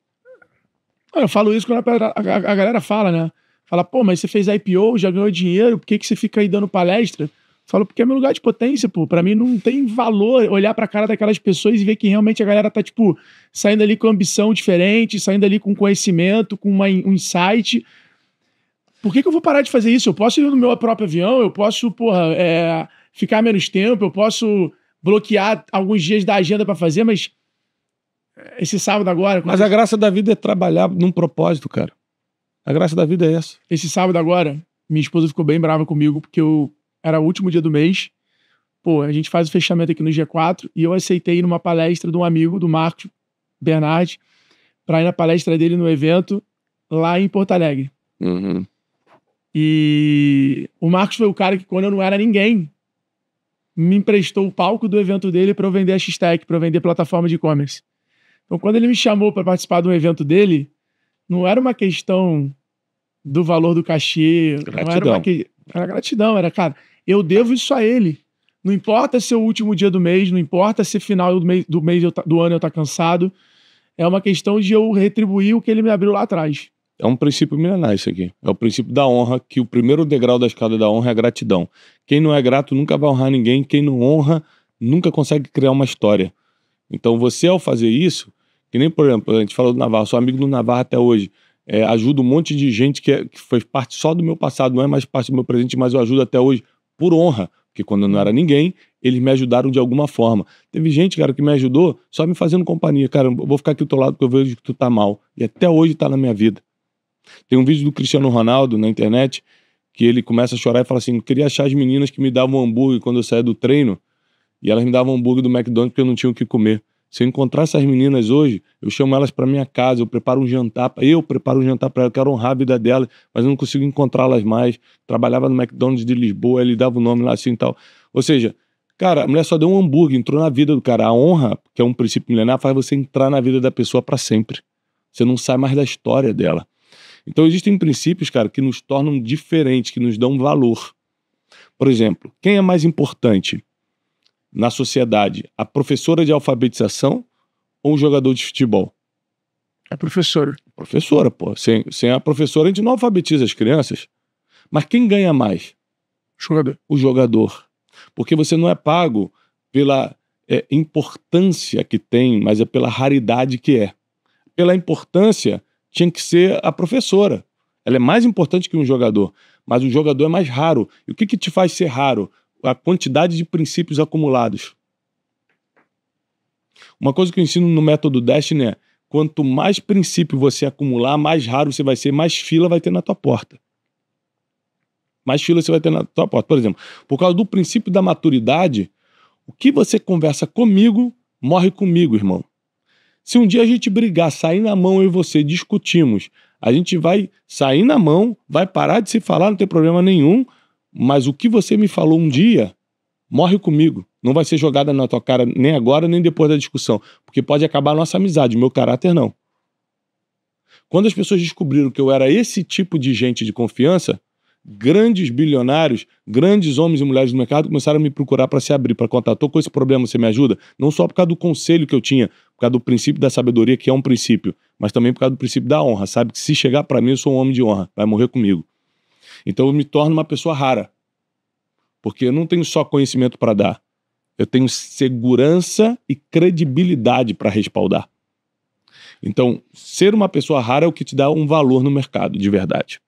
Ah, eu falo isso quando a, a, a galera fala, né? Fala, pô, mas você fez IPO, já ganhou dinheiro, por que, que você fica aí dando palestra? Falo, porque é meu lugar de potência, pô. Pra mim não tem valor olhar pra cara daquelas pessoas e ver que realmente a galera tá, tipo, saindo ali com ambição diferente, saindo ali com conhecimento, com uma, um insight. Por que, que eu vou parar de fazer isso? Eu posso ir no meu próprio avião, eu posso, porra, é, ficar menos tempo, eu posso bloquear alguns dias da agenda para fazer, mas é, esse sábado agora. Mas a graça da vida é trabalhar num propósito, cara. A graça da vida é essa. Esse sábado agora, minha esposa ficou bem brava comigo, porque eu era o último dia do mês. Pô, a gente faz o fechamento aqui no G4 e eu aceitei ir numa palestra de um amigo, do Marcos Bernard para ir na palestra dele no evento lá em Porto Alegre. Uhum. E o Marcos foi o cara que, quando eu não era ninguém, me emprestou o palco do evento dele para eu vender a X-Tech, para eu vender plataforma de e-commerce. Então, quando ele me chamou para participar de um evento dele, não era uma questão do valor do cachê. Gratidão. Não era, uma que... era gratidão, era, cara, eu devo isso a ele. Não importa se é o último dia do mês, não importa se é final do mês, do, mês tá, do ano eu tá cansado. É uma questão de eu retribuir o que ele me abriu lá atrás. É um princípio milenar isso aqui. É o princípio da honra, que o primeiro degrau da escada da honra é a gratidão. Quem não é grato nunca vai honrar ninguém, quem não honra nunca consegue criar uma história. Então você, ao fazer isso, que nem, por exemplo, a gente falou do Navarro, sou amigo do Navarro até hoje. É, ajudo um monte de gente que, é, que foi parte só do meu passado, não é mais parte do meu presente, mas eu ajudo até hoje por honra, porque quando eu não era ninguém, eles me ajudaram de alguma forma. Teve gente, cara, que me ajudou só me fazendo companhia. Cara, eu vou ficar aqui do teu lado porque eu vejo que tu tá mal. E até hoje tá na minha vida. Tem um vídeo do Cristiano Ronaldo na internet que ele começa a chorar e fala assim: queria achar as meninas que me davam hambúrguer quando eu saía do treino e elas me davam hambúrguer do McDonald's porque eu não tinha o que comer. Se eu encontrar essas meninas hoje, eu chamo elas para minha casa, eu preparo um jantar, eu preparo um jantar para elas, quero honrar a vida delas, mas eu não consigo encontrá-las mais. Trabalhava no McDonald's de Lisboa, ele dava o nome lá assim e tal. Ou seja, cara, a mulher só deu um hambúrguer, entrou na vida do cara. A honra, que é um princípio milenar, faz você entrar na vida da pessoa para sempre. Você não sai mais da história dela. Então existem princípios, cara, que nos tornam diferentes, que nos dão valor. Por exemplo, quem é mais importante? na sociedade? A professora de alfabetização ou um jogador de futebol? É professora. Professora, pô. Sem, sem a professora, a gente não alfabetiza as crianças. Mas quem ganha mais? O jogador. O jogador. Porque você não é pago pela é, importância que tem, mas é pela raridade que é. Pela importância, tinha que ser a professora. Ela é mais importante que um jogador, mas o jogador é mais raro. E o que, que te faz ser raro? a quantidade de princípios acumulados. Uma coisa que eu ensino no método Destiny é: quanto mais princípio você acumular, mais raro você vai ser, mais fila vai ter na tua porta. Mais fila você vai ter na tua porta. Por exemplo, por causa do princípio da maturidade, o que você conversa comigo, morre comigo, irmão. Se um dia a gente brigar, sair na mão eu e você discutimos, a gente vai sair na mão, vai parar de se falar, não tem problema nenhum, mas o que você me falou um dia morre comigo. Não vai ser jogada na tua cara nem agora, nem depois da discussão, porque pode acabar a nossa amizade, meu caráter não. Quando as pessoas descobriram que eu era esse tipo de gente de confiança, grandes bilionários, grandes homens e mulheres do mercado começaram a me procurar para se abrir, para contar, tô com esse problema, você me ajuda? Não só por causa do conselho que eu tinha, por causa do princípio da sabedoria, que é um princípio, mas também por causa do princípio da honra, sabe? Que se chegar para mim, eu sou um homem de honra, vai morrer comigo. Então eu me torno uma pessoa rara. Porque eu não tenho só conhecimento para dar. Eu tenho segurança e credibilidade para respaldar. Então, ser uma pessoa rara é o que te dá um valor no mercado, de verdade.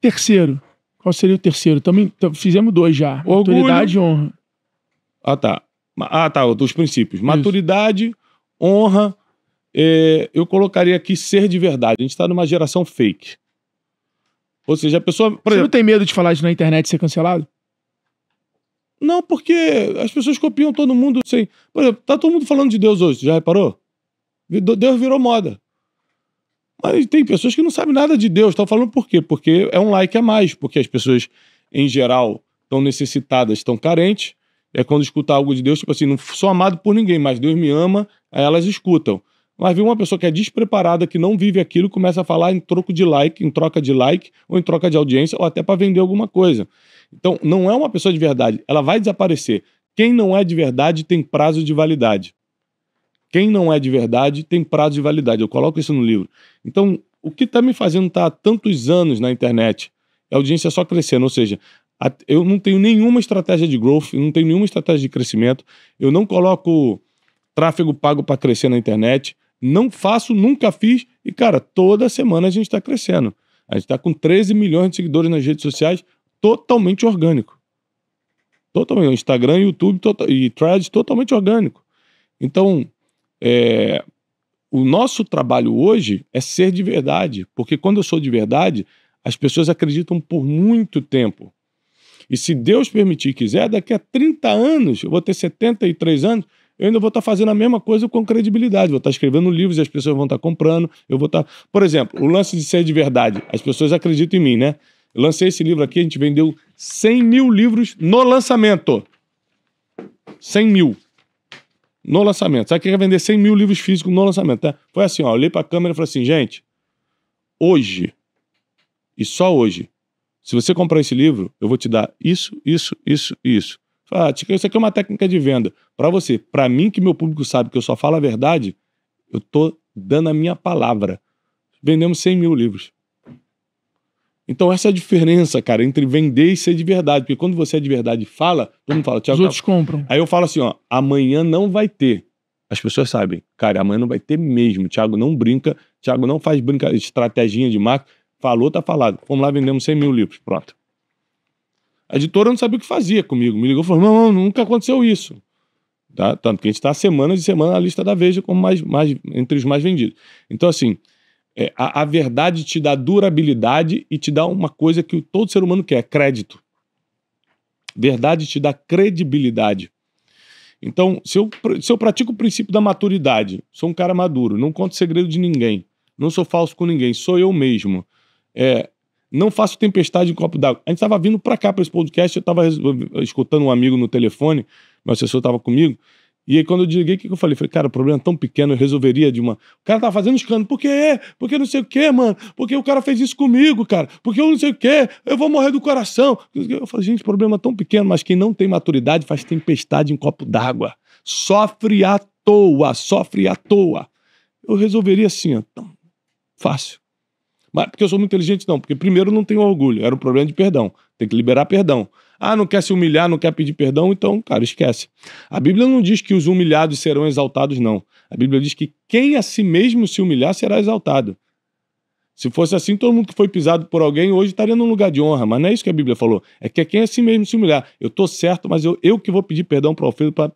Terceiro. Qual seria o terceiro? Também fizemos dois já. Orgulho. Maturidade e honra. Ah, tá. Ah, tá. Os princípios. Maturidade, honra. É, eu colocaria aqui ser de verdade. A gente está numa geração fake. Ou seja, a pessoa. Você exemplo, não tem medo de falar isso na internet e ser cancelado? Não, porque as pessoas copiam todo mundo sem. Por exemplo, tá todo mundo falando de Deus hoje, já reparou? Deus virou moda. Mas tem pessoas que não sabem nada de Deus. Estão falando por quê? Porque é um like a mais, porque as pessoas, em geral, estão necessitadas, estão carentes. É quando escutar algo de Deus, tipo assim, não sou amado por ninguém, mas Deus me ama, aí elas escutam. Mas vem uma pessoa que é despreparada, que não vive aquilo, começa a falar em troco de like, em troca de like, ou em troca de audiência, ou até para vender alguma coisa. Então, não é uma pessoa de verdade, ela vai desaparecer. Quem não é de verdade tem prazo de validade. Quem não é de verdade tem prazo de validade. Eu coloco isso no livro. Então, o que está me fazendo estar tá há tantos anos na internet? É a audiência só crescendo, ou seja, eu não tenho nenhuma estratégia de growth, não tenho nenhuma estratégia de crescimento, eu não coloco tráfego pago para crescer na internet, não faço, nunca fiz. E, cara, toda semana a gente está crescendo. A gente está com 13 milhões de seguidores nas redes sociais, totalmente orgânico. Totalmente. Instagram, YouTube total, e threads, totalmente orgânico. Então, é, o nosso trabalho hoje é ser de verdade. Porque quando eu sou de verdade, as pessoas acreditam por muito tempo. E se Deus permitir e quiser, daqui a 30 anos, eu vou ter 73 anos, eu ainda vou estar tá fazendo a mesma coisa com credibilidade. Vou estar tá escrevendo livros e as pessoas vão estar tá comprando. Eu vou estar. Tá, por exemplo, o lance de ser de verdade. As pessoas acreditam em mim, né? Eu lancei esse livro aqui, a gente vendeu 100 mil livros no lançamento. 100 mil. No lançamento. Sabe o que é vender 100 mil livros físicos no lançamento? Tá? Foi assim, ó. Eu olhei para a câmera e falei assim, gente, hoje, e só hoje, se você comprar esse livro, eu vou te dar isso, isso, isso, isso. Fala, isso aqui é uma técnica de venda. Para você, para mim que meu público sabe que eu só falo a verdade, eu tô dando a minha palavra. Vendemos 100 mil livros. Então essa é a diferença, cara, entre vender e ser de verdade. Porque quando você é de verdade e fala, todo mundo fala... Os outros compram. Aí eu falo assim, ó, amanhã não vai ter. As pessoas sabem, cara, amanhã não vai ter mesmo. Thiago não brinca, Thiago não faz brincadeira, estratégia de marca. Falou, tá falado. Vamos lá, vendemos 100 mil livros. Pronto. A editora não sabia o que fazia comigo. Me ligou e falou: não, não, nunca aconteceu isso. Tá? Tanto que a gente está tá semana de semana na lista da Veja como mais, mais, entre os mais vendidos. Então, assim, é, a, a, verdade te dá durabilidade e te dá uma coisa que todo ser humano quer: é crédito. Verdade te dá credibilidade. Então, se eu, se eu pratico o princípio da maturidade, sou um cara maduro, não conto segredo de ninguém, não sou falso com ninguém, sou eu mesmo. É, não faço tempestade em copo d'água. A gente estava vindo para cá para esse podcast, eu estava escutando um amigo no telefone, meu assessor estava comigo. E aí, quando eu liguei, o que, que eu falei? Falei, cara, o problema é tão pequeno, eu resolveria de uma. O cara tava fazendo escândalo. Por quê? Porque não sei o quê, mano. Porque o cara fez isso comigo, cara. Porque eu não sei o quê. Eu vou morrer do coração. Eu falei, gente, problema é tão pequeno, mas quem não tem maturidade faz tempestade em copo d'água. Sofre à toa, sofre à toa. Eu resolveria assim, ó. fácil. Mas porque eu sou muito inteligente, não. Porque primeiro não tenho orgulho. Era um problema de perdão. Tem que liberar perdão. Ah, não quer se humilhar, não quer pedir perdão, então, cara, esquece. A Bíblia não diz que os humilhados serão exaltados, não. A Bíblia diz que quem a si mesmo se humilhar será exaltado. Se fosse assim, todo mundo que foi pisado por alguém hoje estaria num lugar de honra, mas não é isso que a Bíblia falou. É que é quem a si mesmo se humilhar. Eu estou certo, mas eu, eu que vou pedir perdão para o filho para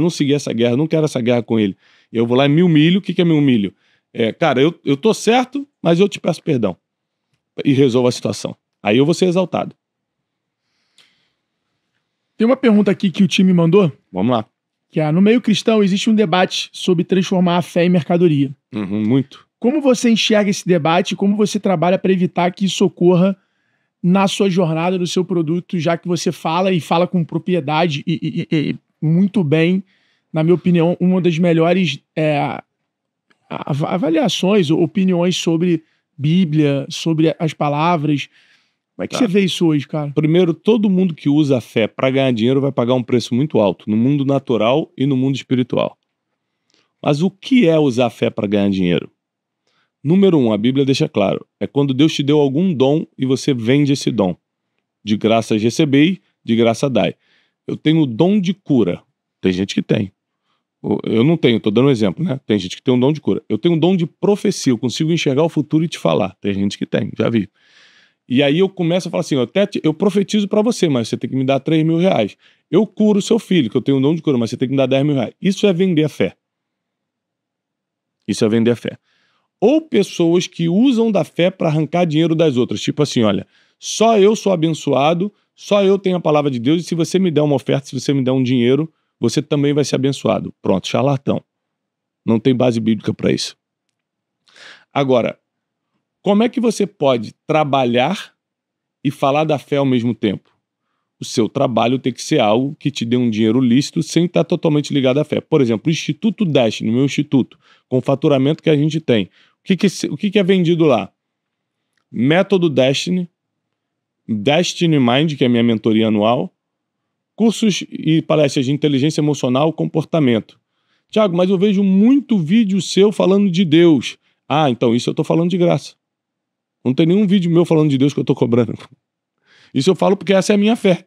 não seguir essa guerra, eu não quero essa guerra com ele. Eu vou lá e me humilho. O que, que é me humilho? é, cara, eu, eu tô certo, mas eu te peço perdão. E resolva a situação. Aí eu vou ser exaltado. Tem uma pergunta aqui que o time mandou. Vamos lá. Que é, no meio cristão existe um debate sobre transformar a fé em mercadoria. Uhum, muito. Como você enxerga esse debate e como você trabalha para evitar que isso ocorra na sua jornada, no seu produto, já que você fala e fala com propriedade e, e, e muito bem, na minha opinião, uma das melhores é, avaliações, opiniões sobre Bíblia, sobre as palavras. Como é que tá. você vê isso hoje, cara? Primeiro, todo mundo que usa a fé para ganhar dinheiro vai pagar um preço muito alto, no mundo natural e no mundo espiritual. Mas o que é usar a fé para ganhar dinheiro? Número um, a Bíblia deixa claro: é quando Deus te deu algum dom e você vende esse dom. De graça recebei, de graça dai. Eu tenho o dom de cura. Tem gente que tem. Eu não tenho, tô dando um exemplo, né? Tem gente que tem um dom de cura. Eu tenho um dom de profecia, eu consigo enxergar o futuro e te falar. Tem gente que tem, já vi. E aí eu começo a falar assim: eu, até te, eu profetizo para você, mas você tem que me dar 3 mil reais. Eu curo seu filho, que eu tenho um dom de cura, mas você tem que me dar 10 mil reais. Isso é vender a fé. Isso é vender a fé. Ou pessoas que usam da fé para arrancar dinheiro das outras. Tipo assim: olha, só eu sou abençoado, só eu tenho a palavra de Deus, e se você me der uma oferta, se você me der um dinheiro, você também vai ser abençoado. Pronto, charlatão. Não tem base bíblica para isso. Agora, como é que você pode trabalhar e falar da fé ao mesmo tempo? O seu trabalho tem que ser algo que te dê um dinheiro lícito sem estar totalmente ligado à fé. Por exemplo, o Instituto Dash, no meu instituto, com o faturamento que a gente tem, o que, que, o que, que é vendido lá? Método Destiny, Destiny Mind, que é a minha mentoria anual, Cursos e palestras de inteligência emocional, comportamento. Tiago, mas eu vejo muito vídeo seu falando de Deus. Ah, então isso eu estou falando de graça. Não tem nenhum vídeo meu falando de Deus que eu estou cobrando. Isso eu falo porque essa é a minha fé.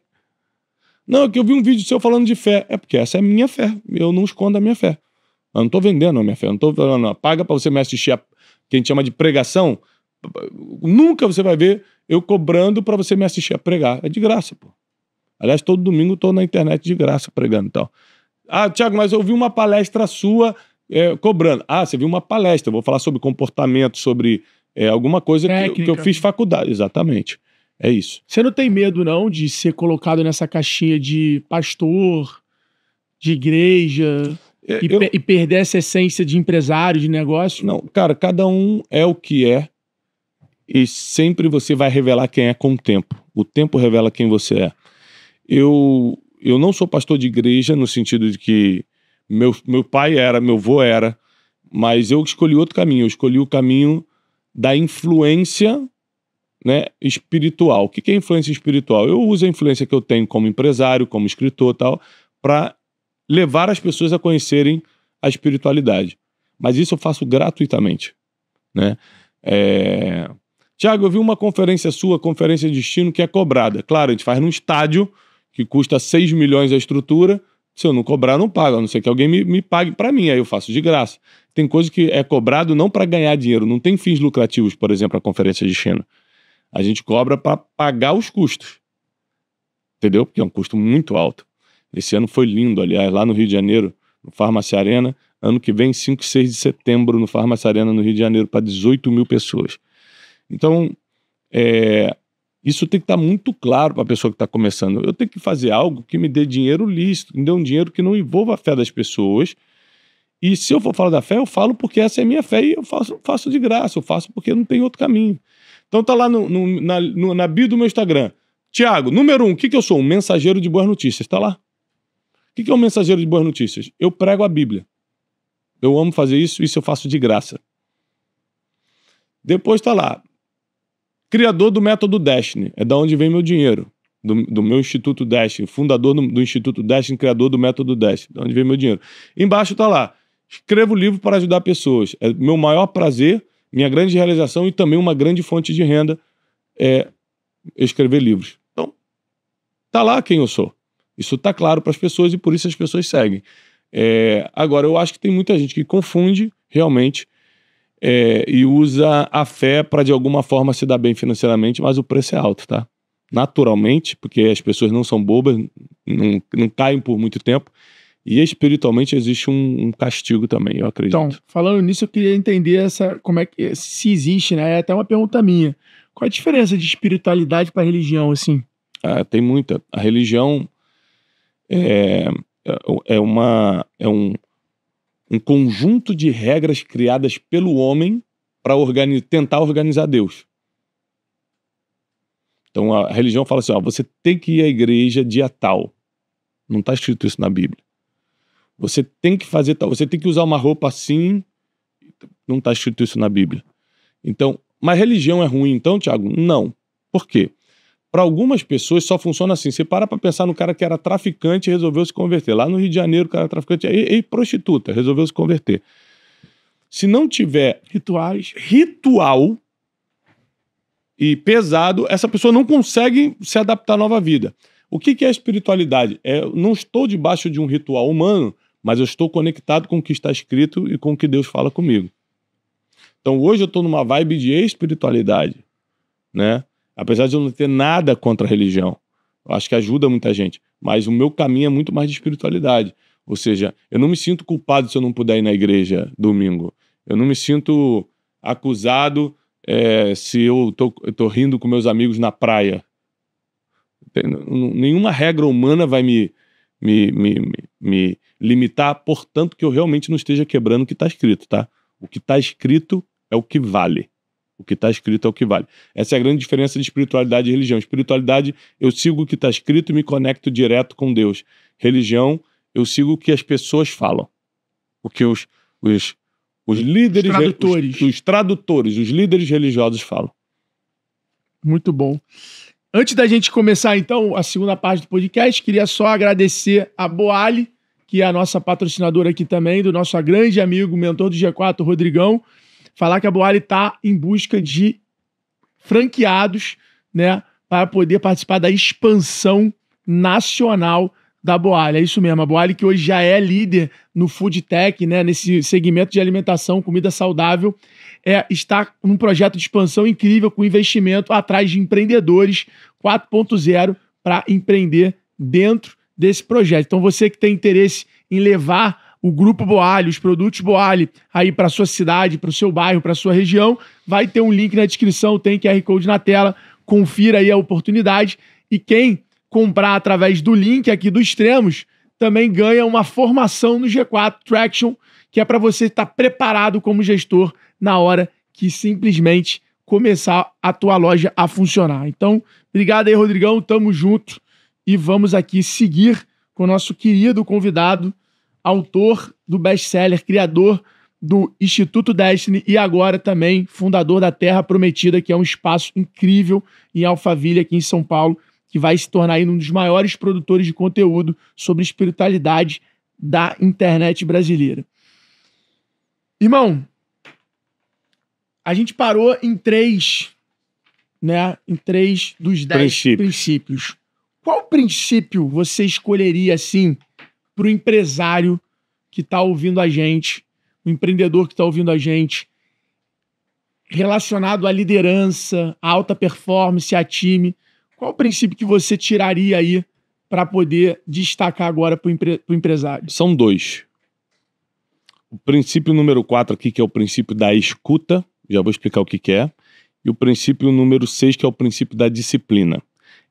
Não, é que eu vi um vídeo seu falando de fé. É porque essa é a minha fé. Eu não escondo a minha fé. Eu não estou vendendo a minha fé. Eu não estou falando, paga para você me assistir a que a gente chama de pregação. Nunca você vai ver eu cobrando para você me assistir a pregar. É de graça, pô. Aliás, todo domingo estou na internet de graça pregando e tal. Ah, Tiago, mas eu vi uma palestra sua é, cobrando. Ah, você viu uma palestra, eu vou falar sobre comportamento, sobre é, alguma coisa que, que, eu fiz faculdade. Exatamente. É isso. Você não tem medo, não, de ser colocado nessa caixinha de pastor, de igreja, é, e, eu... pe e perder essa essência de empresário, de negócio? Não, cara, cada um é o que é e sempre você vai revelar quem é com o tempo. O tempo revela quem você é. Eu, eu não sou pastor de igreja, no sentido de que meu, meu pai era, meu avô era, mas eu escolhi outro caminho. Eu escolhi o caminho da influência né, espiritual. O que é influência espiritual? Eu uso a influência que eu tenho como empresário, como escritor tal, para levar as pessoas a conhecerem a espiritualidade. Mas isso eu faço gratuitamente. Né? É... Tiago, eu vi uma conferência sua, Conferência Destino, que é cobrada. Claro, a gente faz num estádio, que custa 6 milhões a estrutura, se eu não cobrar, não pago, a não ser que alguém me, me pague para mim, aí eu faço de graça. Tem coisa que é cobrado não para ganhar dinheiro, não tem fins lucrativos, por exemplo, a Conferência de China. A gente cobra para pagar os custos. Entendeu? Porque é um custo muito alto. Esse ano foi lindo, aliás, lá no Rio de Janeiro, no Farmácia Arena. Ano que vem, 5 e 6 de setembro, no Farmácia Arena, no Rio de Janeiro, para 18 mil pessoas. Então, é, isso tem que estar tá muito claro para a pessoa que está começando. Eu tenho que fazer algo que me dê dinheiro lícito, que me dê um dinheiro que não envolva a fé das pessoas. E se eu for falar da fé, eu falo porque essa é minha fé e eu faço, faço de graça, eu faço porque não tem outro caminho. Então tá lá no, no, na, no, na bio do meu Instagram. Tiago, número um, o que, que eu sou? Um mensageiro de boas notícias. Tá lá. O que, que é um mensageiro de boas notícias? Eu prego a Bíblia. Eu amo fazer isso, isso eu faço de graça. Depois tá lá, Criador do método Destiny, é da onde vem meu dinheiro. Do, do meu Instituto Destiny, fundador do, do Instituto Destiny, criador do método Destiny, da onde vem meu dinheiro. Embaixo está lá, escrevo livro para ajudar pessoas. É meu maior prazer, minha grande realização e também uma grande fonte de renda é escrever livros. Então, tá lá quem eu sou. Isso tá claro para as pessoas e por isso as pessoas seguem. É, agora, eu acho que tem muita gente que confunde realmente é, e usa a fé para de alguma forma se dar bem financeiramente, mas o preço é alto, tá? Naturalmente, porque as pessoas não são bobas, não, não caem por muito tempo. E espiritualmente existe um, um, castigo também, eu acredito. Então, falando nisso, eu queria entender essa, como é que se existe, né? É até uma pergunta minha. Qual a diferença de espiritualidade para religião, assim? Ah, tem muita. A religião é, é, é uma é um um conjunto de regras criadas pelo homem para organi tentar organizar Deus. Então a religião fala assim: ó, você tem que ir à igreja dia tal. Não está escrito isso na Bíblia. Você tem que fazer tal, você tem que usar uma roupa assim. Não está escrito isso na Bíblia. Então, mas religião é ruim, então, Tiago? Não. Por quê? Para algumas pessoas só funciona assim. Você para para pensar no cara que era traficante e resolveu se converter. Lá no Rio de Janeiro, o cara era traficante e, e prostituta, resolveu se converter. Se não tiver rituais, ritual e pesado, essa pessoa não consegue se adaptar à nova vida. O que, que é espiritualidade? É, eu não estou debaixo de um ritual humano, mas eu estou conectado com o que está escrito e com o que Deus fala comigo. Então hoje eu estou numa vibe de espiritualidade, né? Apesar de eu não ter nada contra a religião, eu acho que ajuda muita gente, mas o meu caminho é muito mais de espiritualidade. Ou seja, eu não me sinto culpado se eu não puder ir na igreja domingo. Eu não me sinto acusado é, se eu tô, eu tô rindo com meus amigos na praia. nenhuma regra humana vai me, me, me, me, limitar, portanto, que eu realmente não esteja quebrando o que está escrito, tá? O que está escrito é o que vale. O que está escrito é o que vale. Essa é a grande diferença de espiritualidade e religião. Espiritualidade, eu sigo o que está escrito e me conecto direto com Deus. Religião, eu sigo o que as pessoas falam. O que os, os, os líderes. Os tradutores. Os, os tradutores, os líderes religiosos falam. Muito bom. Antes da gente começar, então, a segunda parte do podcast, queria só agradecer a Boali, que é a nossa patrocinadora aqui também, do nosso grande amigo, mentor do G4, Rodrigão falar que a Boali está em busca de franqueados, né, para poder participar da expansão nacional da Boali. É isso mesmo, a Boali que hoje já é líder no food tech, né, nesse segmento de alimentação, comida saudável, é está num projeto de expansão incrível com investimento atrás de empreendedores 4.0 para empreender dentro desse projeto. Então você que tem interesse em levar o grupo Boali, os produtos Boali aí para sua cidade, para o seu bairro, para sua região, vai ter um link na descrição, tem QR Code na tela, confira aí a oportunidade e quem comprar através do link aqui do Extremos também ganha uma formação no G4 Traction, que é para você estar tá preparado como gestor na hora que simplesmente começar a tua loja a funcionar. Então, obrigado aí, Rodrigão, tamo junto e vamos aqui seguir com o nosso querido convidado autor do best-seller, criador do Instituto Destiny e agora também fundador da Terra Prometida, que é um espaço incrível em Alphaville, aqui em São Paulo, que vai se tornar um dos maiores produtores de conteúdo sobre espiritualidade da internet brasileira. Irmão, a gente parou em três, né? Em três dos dez princípios. princípios. Qual princípio você escolheria assim para o empresário que está ouvindo a gente, o empreendedor que está ouvindo a gente, relacionado à liderança, à alta performance, a time? Qual o princípio que você tiraria aí para poder destacar agora para o empre empresário? São dois. O princípio número quatro aqui, que é o princípio da escuta, já vou explicar o que, que é, e o princípio número seis, que é o princípio da disciplina.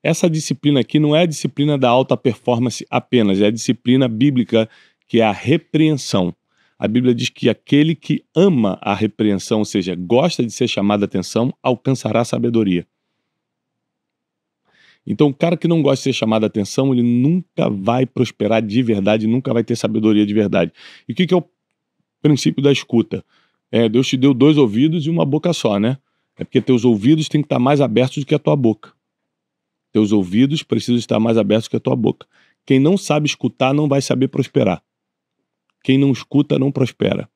Essa disciplina aqui não é a disciplina da alta performance apenas, é a disciplina bíblica que é a repreensão. A Bíblia diz que aquele que ama a repreensão, ou seja, gosta de ser chamado a atenção, alcançará a sabedoria. Então, o cara que não gosta de ser chamado a atenção, ele nunca vai prosperar de verdade, nunca vai ter sabedoria de verdade. E o que, que é o princípio da escuta? É, Deus te deu dois ouvidos e uma boca só, né? É porque teus ouvidos têm que estar mais abertos do que a tua boca. Teus ouvidos precisam estar mais abertos que a tua boca. Quem não sabe escutar não vai saber prosperar. Quem não escuta não prospera.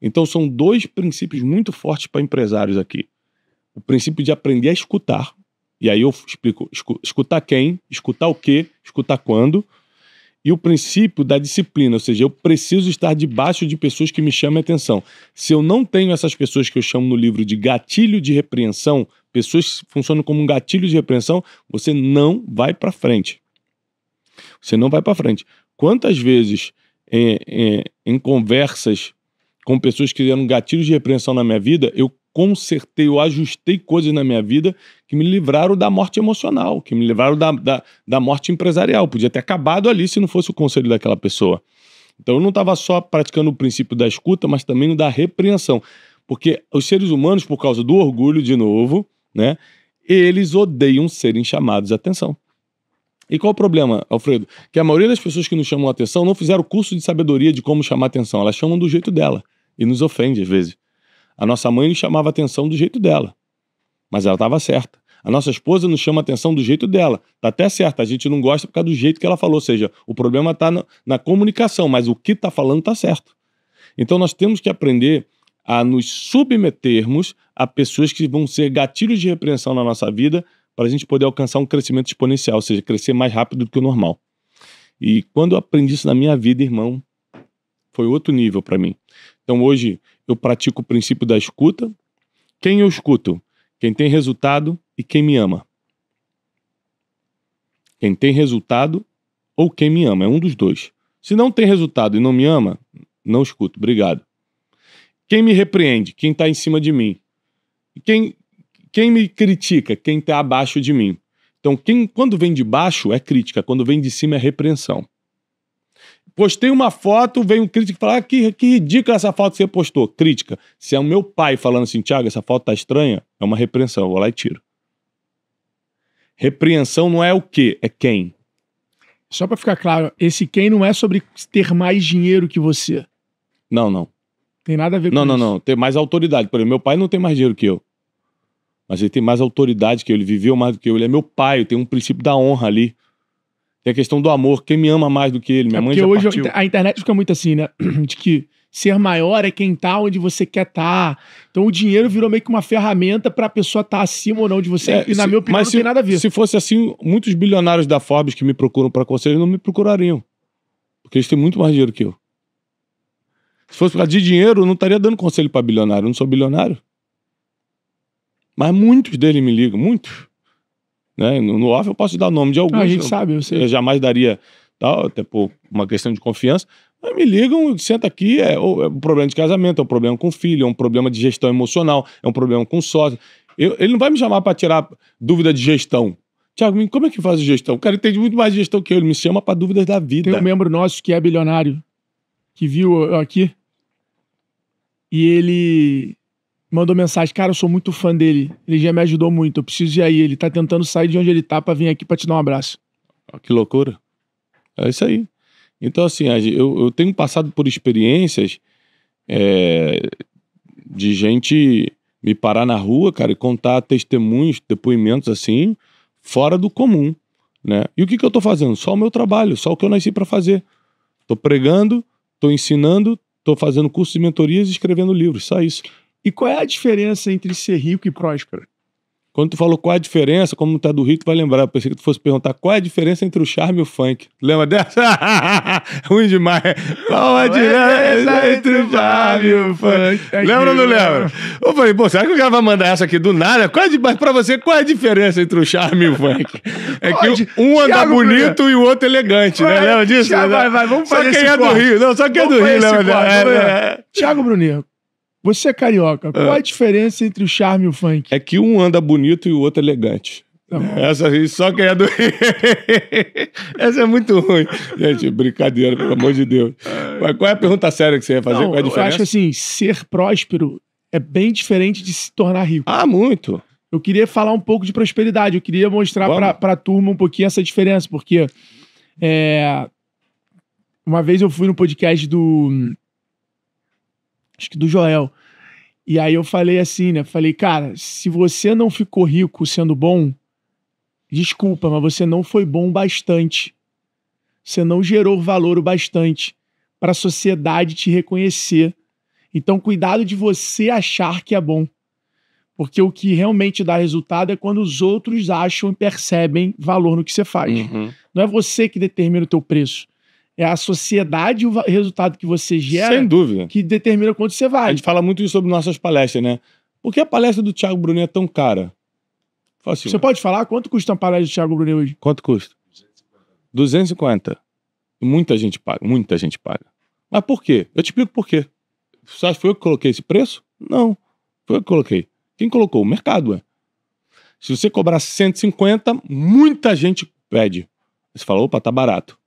Então são dois princípios muito fortes para empresários aqui. O princípio de aprender a escutar, e aí eu explico, escutar quem, escutar o que, escutar quando, e o princípio da disciplina, ou seja, eu preciso estar debaixo de pessoas que me chamem atenção. Se eu não tenho essas pessoas que eu chamo no livro de gatilho de repreensão, pessoas funcionam como um gatilho de repreensão, você não vai para frente. Você não vai para frente. Quantas vezes é, é, em conversas com pessoas que eram gatilhos de repreensão na minha vida, eu consertei, eu ajustei coisas na minha vida que me livraram da morte emocional, que me livraram da, da, da morte empresarial. Podia ter acabado ali se não fosse o conselho daquela pessoa. Então eu não estava só praticando o princípio da escuta, mas também o da repreensão. Porque os seres humanos, por causa do orgulho, de novo, né? Eles odeiam serem chamados de atenção. E qual o problema, Alfredo? Que a maioria das pessoas que nos chamam a atenção não fizeram curso de sabedoria de como chamar atenção. Elas chamam do jeito dela e nos ofende às vezes. A nossa mãe nos chamava atenção do jeito dela, mas ela estava certa. A nossa esposa nos chama atenção do jeito dela, tá até certa. A gente não gosta por causa do jeito que ela falou, ou seja, o problema está na comunicação, mas o que está falando está certo. Então nós temos que aprender a nos submetermos a pessoas que vão ser gatilhos de repreensão na nossa vida para a gente poder alcançar um crescimento exponencial, ou seja, crescer mais rápido do que o normal. E quando eu aprendi isso na minha vida, irmão, foi outro nível para mim. Então hoje eu pratico o princípio da escuta. Quem eu escuto? Quem tem resultado e quem me ama. Quem tem resultado ou quem me ama, é um dos dois. Se não tem resultado e não me ama, não escuto, obrigado. Quem me repreende? Quem está em cima de mim? Quem, quem me critica? Quem está abaixo de mim. Então, quem, quando vem de baixo é crítica, quando vem de cima é repreensão. Postei uma foto, vem um crítico falar: ah, que, que ridícula essa foto que você postou. Crítica. Se é o meu pai falando assim, Tiago, essa foto tá estranha, é uma repreensão. Eu vou lá e tiro. Repreensão não é o que, é quem. Só para ficar claro, esse quem não é sobre ter mais dinheiro que você. Não, não. Tem nada a ver com não, isso. Não, não, não. Tem mais autoridade. Por exemplo, meu pai não tem mais dinheiro que eu. Mas ele tem mais autoridade que eu. Ele viveu mais do que eu. Ele é meu pai. eu tenho um princípio da honra ali. Tem a questão do amor. Quem me ama mais do que ele? Minha é mãe já hoje a internet fica muito assim, né? De que ser maior é quem tá onde você quer tá. Então o dinheiro virou meio que uma ferramenta para a pessoa estar tá acima ou não de você. É, e na se, minha opinião mas não se, tem nada a ver. Se fosse assim, muitos bilionários da Forbes que me procuram para conselho não me procurariam. Porque eles têm muito mais dinheiro que eu. Se fosse por de dinheiro, eu não estaria dando conselho para bilionário. Eu não sou bilionário. Mas muitos deles me ligam, muitos. Né? No, no off eu posso dar o nome de alguns. Ah, a gente eu, sabe, eu sei. Eu jamais daria, tal, tá, até por uma questão de confiança. Mas me ligam, senta aqui, é, é um problema de casamento, é um problema com filho, é um problema de gestão emocional, é um problema com sócio. Eu, ele não vai me chamar para tirar dúvida de gestão. Tiago, como é que faz gestão? O cara entende muito mais de gestão que eu, ele me chama para dúvidas da vida. Tem um membro nosso que é bilionário que viu aqui. E ele mandou mensagem: Cara, eu sou muito fã dele. Ele já me ajudou muito. Eu preciso ir aí. Ele tá tentando sair de onde ele tá pra vir aqui pra te dar um abraço. Que loucura. É isso aí. Então, assim, eu, eu tenho passado por experiências é, de gente me parar na rua, cara, e contar testemunhos, depoimentos assim, fora do comum, né? E o que, que eu tô fazendo? Só o meu trabalho, só o que eu nasci para fazer. Tô pregando, Estou ensinando, estou fazendo curso de mentorias e escrevendo livros, só isso. E qual é a diferença entre ser rico e próspero? Quando tu falou qual a diferença, como tá do Rio, tu vai lembrar. Eu pensei que tu fosse perguntar qual é a diferença entre o charme e o funk. Lembra dessa? Ruim demais. Qual a é diferença entre o charme e o funk? Tá lembra ou não lembra? Né? Eu falei, pô, será que o cara vai mandar essa aqui do nada? Qual é, mas pra você, qual é a diferença entre o charme e o funk? É que um anda bonito e o outro elegante, né? Lembra disso? Vai, vai, vamos fazer Só quem é do Rio. Não, só quem é do Rio, lembra? Tiago é, é. Bruninho, você é carioca. Qual é. a diferença entre o charme e o funk? É que um anda bonito e o outro elegante. Tá Essa aí só queria doer. É do Essa é muito ruim. Gente, brincadeira, pelo amor de Deus. É. Mas qual é a pergunta séria que você ia fazer? Não, qual é a eu acho que assim, ser próspero é bem diferente de se tornar rico. Ah, muito. Eu queria falar um pouco de prosperidade, eu queria mostrar pra, pra turma um pouquinho essa diferença, porque é, uma vez eu fui no podcast do acho que do Joel. E aí eu falei assim, né? Falei, cara, se você não ficou rico sendo bom, desculpa, mas você não foi bom bastante. Você não gerou valor o bastante para a sociedade te reconhecer. Então, cuidado de você achar que é bom. Porque o que realmente dá resultado é quando os outros acham e percebem valor no que você faz. Uhum. Não é você que determina o teu preço. É a sociedade e o resultado que você gera. Sem dúvida. Que determina quanto você vai. A gente fala muito isso sobre nossas palestras, né? Por que a palestra do Thiago Brunet é tão cara? Assim, você pode falar quanto custa a palestra do Thiago Brunet hoje? Quanto custa? 250. Muita gente paga, muita gente paga. Mas por quê? Eu te explico por quê. Você acha que foi eu que coloquei esse preço? Não. Foi eu que coloquei. Quem colocou? O mercado, é. Se você cobrar 150, muita gente pede. Você fala, opa, tá barato.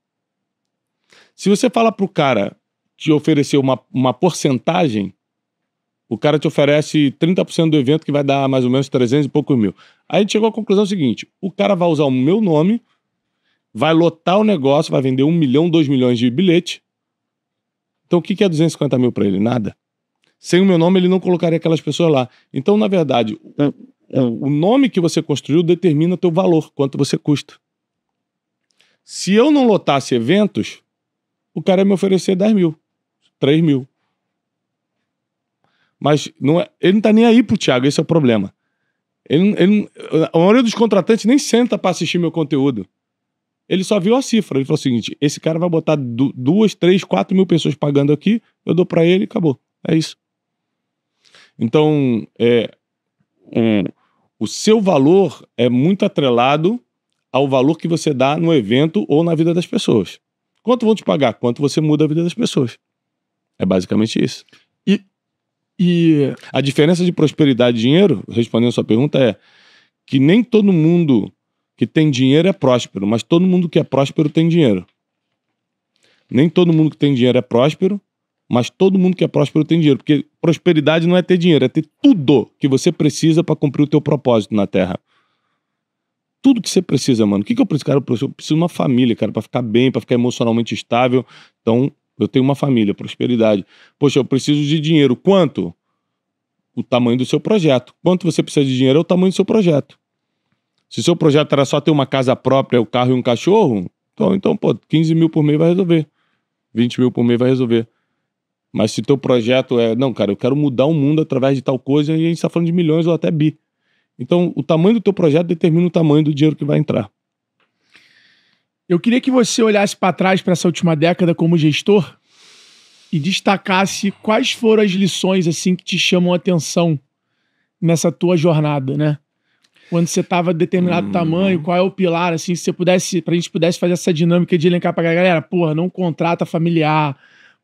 Se você fala pro cara te oferecer uma, uma porcentagem, o cara te oferece 30% do evento, que vai dar mais ou menos 300 e poucos mil. Aí a gente chegou à conclusão seguinte: o cara vai usar o meu nome, vai lotar o negócio, vai vender um milhão, dois milhões de bilhete. Então o que, é 250 mil para ele? Nada. Sem o meu nome, ele não colocaria aquelas pessoas lá. Então, na verdade, o, o nome que você construiu determina teu valor, quanto você custa. Se eu não lotasse eventos, o cara me oferecer 10 mil, 3 mil. Mas não é, ele não tá nem aí pro Thiago, esse é o problema. Ele, ele, a maioria dos contratantes nem senta para assistir meu conteúdo. Ele só viu a cifra. Ele falou o seguinte: esse cara vai botar du duas, três, quatro mil pessoas pagando aqui, eu dou para ele e acabou. É isso. Então, é, um, o seu valor é muito atrelado ao valor que você dá no evento ou na vida das pessoas. Quanto vão te pagar? Quanto você muda a vida das pessoas. É basicamente isso. E, e... a diferença de prosperidade e dinheiro, respondendo a sua pergunta, é que nem todo mundo que tem dinheiro é próspero, mas todo mundo que é próspero tem dinheiro. Nem todo mundo que tem dinheiro é próspero, mas todo mundo que é próspero tem dinheiro, porque prosperidade não é ter dinheiro, é ter tudo que você precisa para cumprir o teu propósito na Terra tudo que você precisa, mano. O que, que eu preciso? Cara, eu preciso de uma família, cara, para ficar bem, para ficar emocionalmente estável. Então, eu tenho uma família, prosperidade. Poxa, eu preciso de dinheiro. Quanto? O tamanho do seu projeto. Quanto você precisa de dinheiro é o tamanho do seu projeto. Se seu projeto era só ter uma casa própria, o um carro e um cachorro, então, então, pô, 15 mil por mês vai resolver. 20 mil por mês vai resolver. Mas se teu projeto é, não, cara, eu quero mudar o mundo através de tal coisa, e a gente está falando de milhões ou até bi. Então, o tamanho do teu projeto determina o tamanho do dinheiro que vai entrar. Eu queria que você olhasse para trás para essa última década como gestor e destacasse quais foram as lições assim que te chamam a atenção nessa tua jornada, né? Quando você estava determinado hum. tamanho, qual é o pilar, assim, se você pudesse, pra gente pudesse fazer essa dinâmica de elencar a galera, porra, não contrata familiar,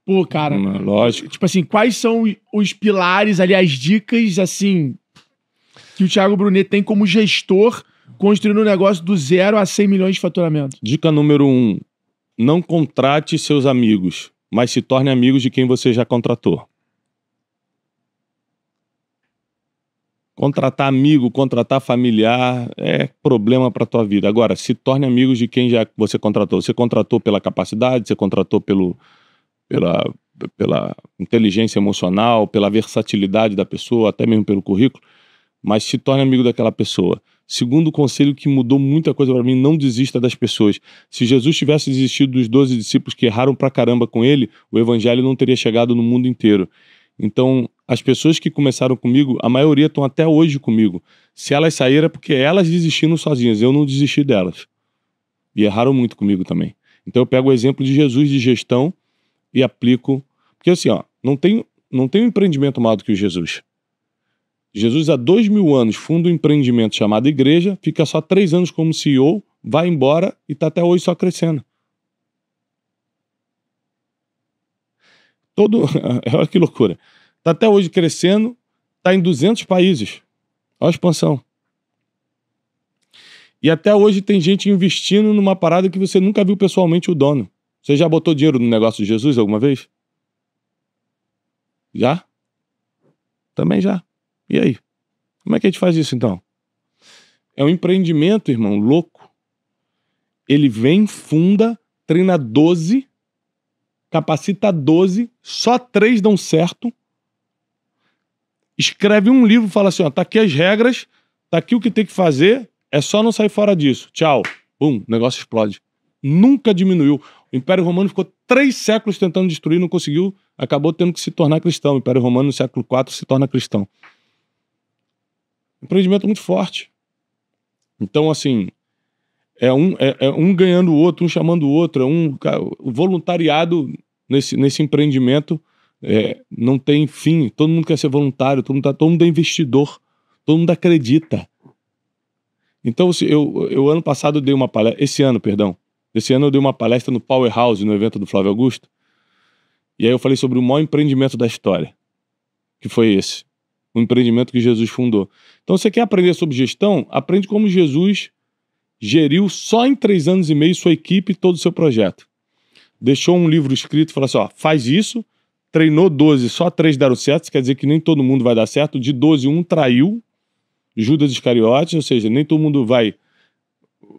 pô, cara. Hum, lógico. Tipo assim, quais são os pilares ali, as dicas, assim, que o Thiago Brunet tem como gestor construindo um negócio do zero a 100 milhões de faturamento? Dica número um: não contrate seus amigos, mas se torne amigos de quem você já contratou. Contratar amigo, contratar familiar é problema para tua vida. Agora, se torne amigos de quem já você contratou. Você contratou pela capacidade, você contratou pelo, pela, pela inteligência emocional, pela versatilidade da pessoa, até mesmo pelo currículo mas se torne amigo daquela pessoa. Segundo conselho que mudou muita coisa para mim, não desista das pessoas. Se Jesus tivesse desistido dos 12 discípulos que erraram pra caramba com ele, o evangelho não teria chegado no mundo inteiro. Então, as pessoas que começaram comigo, a maioria estão até hoje comigo. Se elas saíram é porque elas desistiram sozinhas, eu não desisti delas. E erraram muito comigo também. Então eu pego o exemplo de Jesus de gestão e aplico, porque assim, ó, não tem não tem um empreendimento maior do que o Jesus. Jesus, há dois mil anos, funda um empreendimento chamado igreja, fica só três anos como CEO, vai embora e está até hoje só crescendo. Todo. Olha que loucura. Está até hoje crescendo, está em 200 países. Olha a expansão. E até hoje tem gente investindo numa parada que você nunca viu pessoalmente o dono. Você já botou dinheiro no negócio de Jesus alguma vez? Já? Também já. E aí? Como é que a gente faz isso então? É um empreendimento, irmão, louco. Ele vem, funda, treina 12, capacita 12, só três dão certo. Escreve um livro, fala assim: ó, tá aqui as regras, tá aqui o que tem que fazer, é só não sair fora disso. Tchau. Bum, o negócio explode. Nunca diminuiu. O Império Romano ficou três séculos tentando destruir, não conseguiu, acabou tendo que se tornar cristão. O Império Romano, no século IV, se torna cristão empreendimento muito forte. Então, assim, é um, é, é um ganhando o outro, um chamando o outro, é um o voluntariado nesse, nesse empreendimento é, não tem fim. Todo mundo quer ser voluntário, todo mundo, tá, todo mundo é investidor, todo mundo acredita. Então, assim, eu, eu ano passado eu dei uma palestra, esse ano, perdão, esse ano eu dei uma palestra no Powerhouse, no evento do Flávio Augusto, e aí eu falei sobre o maior empreendimento da história, que foi esse o empreendimento que Jesus fundou. Então, você quer aprender sobre gestão? Aprende como Jesus geriu só em três anos e meio sua equipe e todo o seu projeto. Deixou um livro escrito e falou assim: ó, faz isso, treinou 12, só três deram certo, isso quer dizer que nem todo mundo vai dar certo. De 12, um traiu, Judas Iscariote, ou seja, nem todo mundo vai.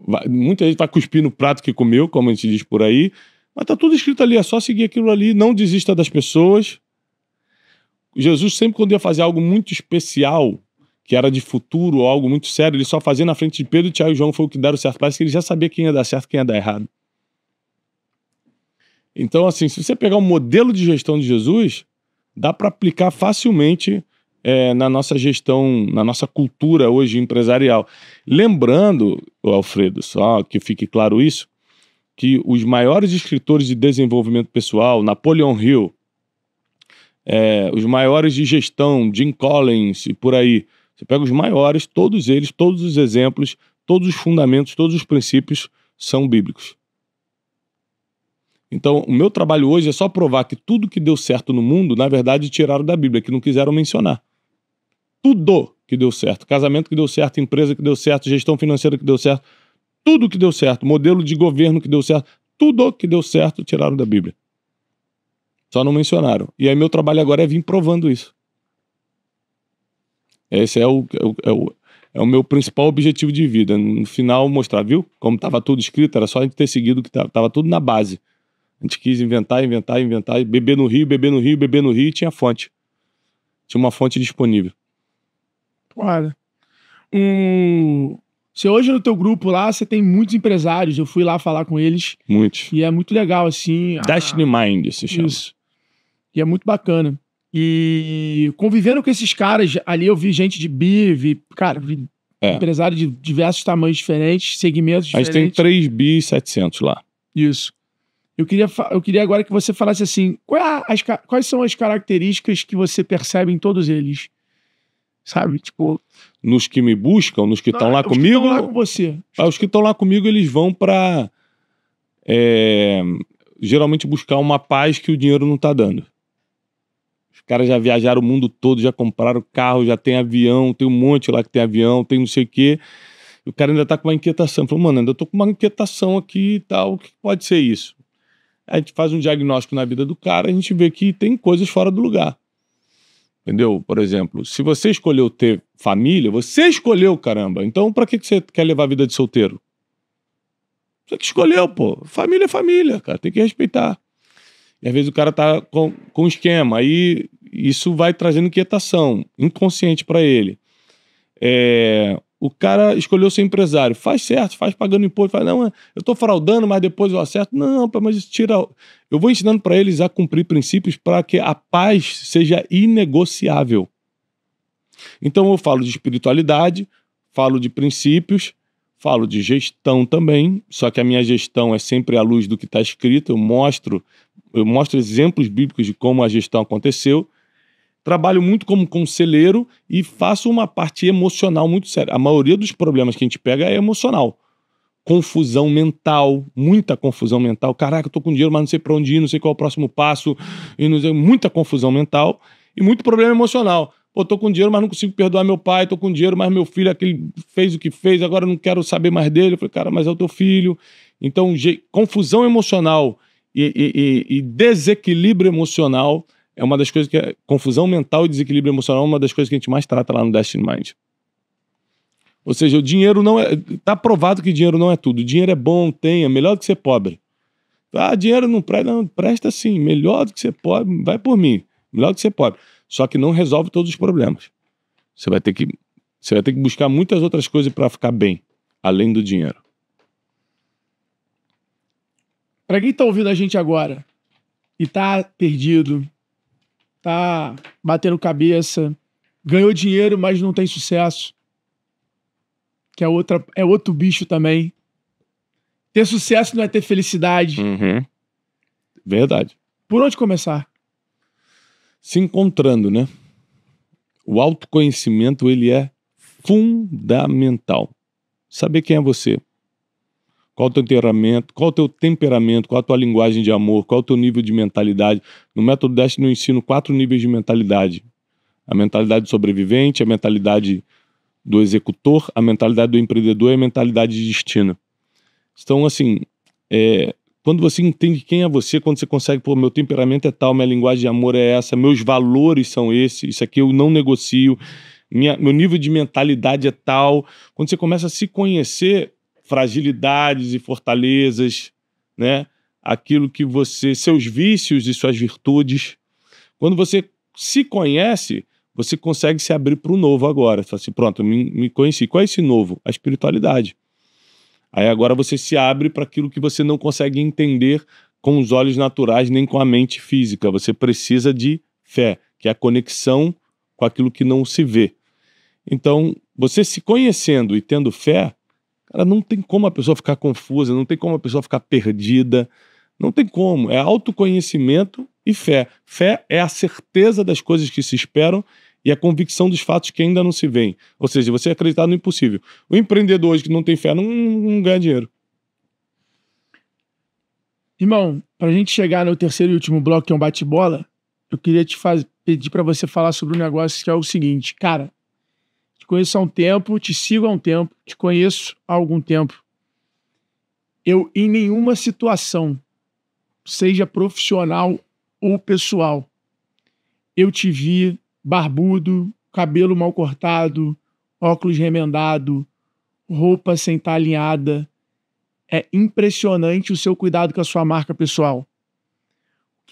vai muita gente vai cuspir no prato que comeu, como a gente diz por aí. Mas tá tudo escrito ali, é só seguir aquilo ali, não desista das pessoas, Jesus sempre quando ia fazer algo muito especial, que era de futuro ou algo muito sério, ele só fazia na frente de Pedro, Tiago e João, foi o que deram certo. Parece que ele já sabia quem ia dar certo quem ia dar errado. Então, assim, se você pegar o modelo de gestão de Jesus, dá para aplicar facilmente é, na nossa gestão, na nossa cultura hoje empresarial. Lembrando, Alfredo, só que fique claro isso, que os maiores escritores de desenvolvimento pessoal, Napoleon Hill, é, os maiores de gestão, Jim Collins e por aí. Você pega os maiores, todos eles, todos os exemplos, todos os fundamentos, todos os princípios são bíblicos. Então, o meu trabalho hoje é só provar que tudo que deu certo no mundo, na verdade, tiraram da Bíblia, que não quiseram mencionar. Tudo que deu certo, casamento que deu certo, empresa que deu certo, gestão financeira que deu certo, tudo que deu certo, modelo de governo que deu certo, tudo que deu certo tiraram da Bíblia. Só não mencionaram. E aí meu trabalho agora é vir provando isso. Esse é o, é o, é o é meu principal objetivo de vida. No final, mostrar, viu? Como estava tudo escrito, era só a gente ter seguido que estava tudo na base. A gente quis inventar, inventar, inventar, beber no rio, beber no rio, beber no rio, e tinha fonte. Tinha uma fonte disponível. Claro. Um, você hoje no teu grupo lá, você tem muitos empresários. Eu fui lá falar com eles. Muitos. E é muito legal, assim. Destiny a... Mind se chama. Isso. E é muito bacana. E convivendo com esses caras, ali eu vi gente de bi, vi, cara, vi é. empresário de diversos tamanhos diferentes, segmentos diferentes. A gente tem 3 bi 700 lá. Isso. Eu queria, eu queria agora que você falasse assim, qual é as, quais são as características que você percebe em todos eles? sabe? Tipo, nos que me buscam, nos que estão lá é, comigo, que lá com você. É, os que estão lá comigo, eles vão para é, geralmente buscar uma paz que o dinheiro não tá dando. Os caras já viajaram o mundo todo, já compraram carro, já tem avião, tem um monte lá que tem avião, tem não sei o quê. E o cara ainda tá com uma inquietação. Falou, mano, ainda tô com uma inquietação aqui e tal, o que pode ser isso? A gente faz um diagnóstico na vida do cara, a gente vê que tem coisas fora do lugar. Entendeu? Por exemplo, se você escolheu ter família, você escolheu, caramba. Então, para que, que você quer levar a vida de solteiro? Você que escolheu, pô. Família é família, cara. Tem que respeitar. E às vezes o cara tá com, com esquema. Aí isso vai trazendo inquietação inconsciente para ele. É, o cara escolheu ser empresário. Faz certo, faz pagando imposto. Faz, não, eu estou fraudando, mas depois eu acerto. Não, mas tira. Eu vou ensinando para eles a cumprir princípios para que a paz seja inegociável. Então eu falo de espiritualidade, falo de princípios, falo de gestão também. Só que a minha gestão é sempre à luz do que está escrito. Eu mostro, eu mostro exemplos bíblicos de como a gestão aconteceu trabalho muito como conselheiro e faço uma parte emocional muito séria. A maioria dos problemas que a gente pega é emocional. Confusão mental, muita confusão mental. Caraca, eu tô com dinheiro, mas não sei para onde ir, não sei qual é o próximo passo, e não sei, muita confusão mental e muito problema emocional. Pô, tô com dinheiro, mas não consigo perdoar meu pai, tô com dinheiro, mas meu filho aquele fez o que fez, agora não quero saber mais dele. Eu falei, cara, mas é o teu filho. Então, confusão emocional e, e, e desequilíbrio emocional é uma das coisas que é confusão mental e desequilíbrio emocional é uma das coisas que a gente mais trata lá no Destiny Mind. Ou seja, o dinheiro não é. Está provado que dinheiro não é tudo. O dinheiro é bom, tenha, é melhor do que ser pobre. Ah, dinheiro não presta, não, presta sim, melhor do que ser pobre, vai por mim, melhor do que ser pobre. Só que não resolve todos os problemas. Você vai ter que, você vai ter que buscar muitas outras coisas para ficar bem, além do dinheiro. Para quem está ouvindo a gente agora e está perdido, tá batendo cabeça, ganhou dinheiro, mas não tem sucesso. Que é, outra, é outro bicho também. Ter sucesso não é ter felicidade. Uhum. Verdade. Por onde começar? Se encontrando, né? O autoconhecimento ele é fundamental. Saber quem é você, qual o teu temperamento, qual o teu temperamento, qual a tua linguagem de amor, qual o teu nível de mentalidade. No método Dash eu ensino quatro níveis de mentalidade. A mentalidade sobrevivente, a mentalidade do executor, a mentalidade do empreendedor e a mentalidade de destino. Então, assim, é, quando você entende quem é você, quando você consegue, pô, meu temperamento é tal, minha linguagem de amor é essa, meus valores são esses, isso aqui eu não negocio, minha, meu nível de mentalidade é tal. Quando você começa a se conhecer, fragilidades e fortalezas, né? Aquilo que você, seus vícios e suas virtudes. Quando você se conhece, você consegue se abrir para o novo agora. Você fala assim, pronto, me, me conheci. Qual é esse novo? A espiritualidade. Aí agora você se abre para aquilo que você não consegue entender com os olhos naturais nem com a mente física. Você precisa de fé, que é a conexão com aquilo que não se vê. Então, você se conhecendo e tendo fé, Cara, não tem como a pessoa ficar confusa, não tem como a pessoa ficar perdida, não tem como. É autoconhecimento e fé. Fé é a certeza das coisas que se esperam e a convicção dos fatos que ainda não se veem. Ou seja, você acreditar no impossível. O empreendedor hoje que não tem fé não, não ganha dinheiro. Irmão, para a gente chegar no terceiro e último bloco, que é um bate-bola, eu queria te fazer, pedir para você falar sobre um negócio que é o seguinte. Cara, te conheço há um tempo, te sigo há um tempo, te conheço há algum tempo. Eu, em nenhuma situação, seja profissional ou pessoal, eu te vi barbudo, cabelo mal cortado, óculos remendado, roupa sem estar alinhada. É impressionante o seu cuidado com a sua marca pessoal.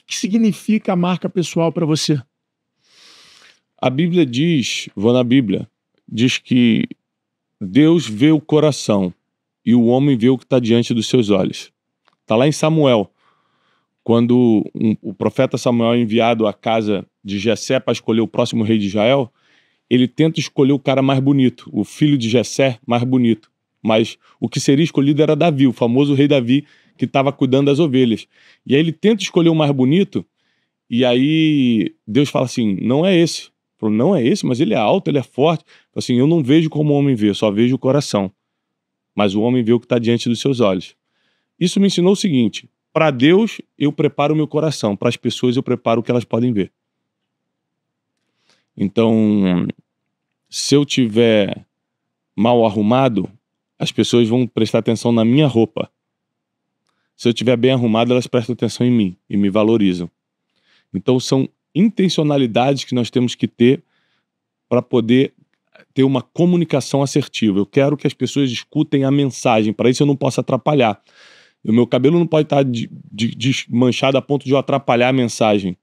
O que significa a marca pessoal para você? A Bíblia diz, vou na Bíblia, diz que Deus vê o coração e o homem vê o que está diante dos seus olhos. Está lá em Samuel, quando um, o profeta Samuel é enviado à casa de Jessé para escolher o próximo rei de Israel, ele tenta escolher o cara mais bonito, o filho de Jessé mais bonito. Mas o que seria escolhido era Davi, o famoso rei Davi, que estava cuidando das ovelhas. E aí ele tenta escolher o mais bonito, e aí Deus fala assim: não é esse. Falou, não é esse, mas ele é alto, ele é forte. Assim, eu não vejo como o homem vê, só vejo o coração. Mas o homem vê o que está diante dos seus olhos. Isso me ensinou o seguinte: para Deus eu preparo o meu coração, para as pessoas eu preparo o que elas podem ver. Então, se eu tiver mal arrumado, as pessoas vão prestar atenção na minha roupa. Se eu tiver bem arrumado, elas prestam atenção em mim e me valorizam. Então são intencionalidades que nós temos que ter para poder ter uma comunicação assertiva. Eu quero que as pessoas escutem a mensagem, para isso eu não posso atrapalhar. O meu cabelo não pode estar tá desmanchado de, de manchado a ponto de eu atrapalhar a mensagem.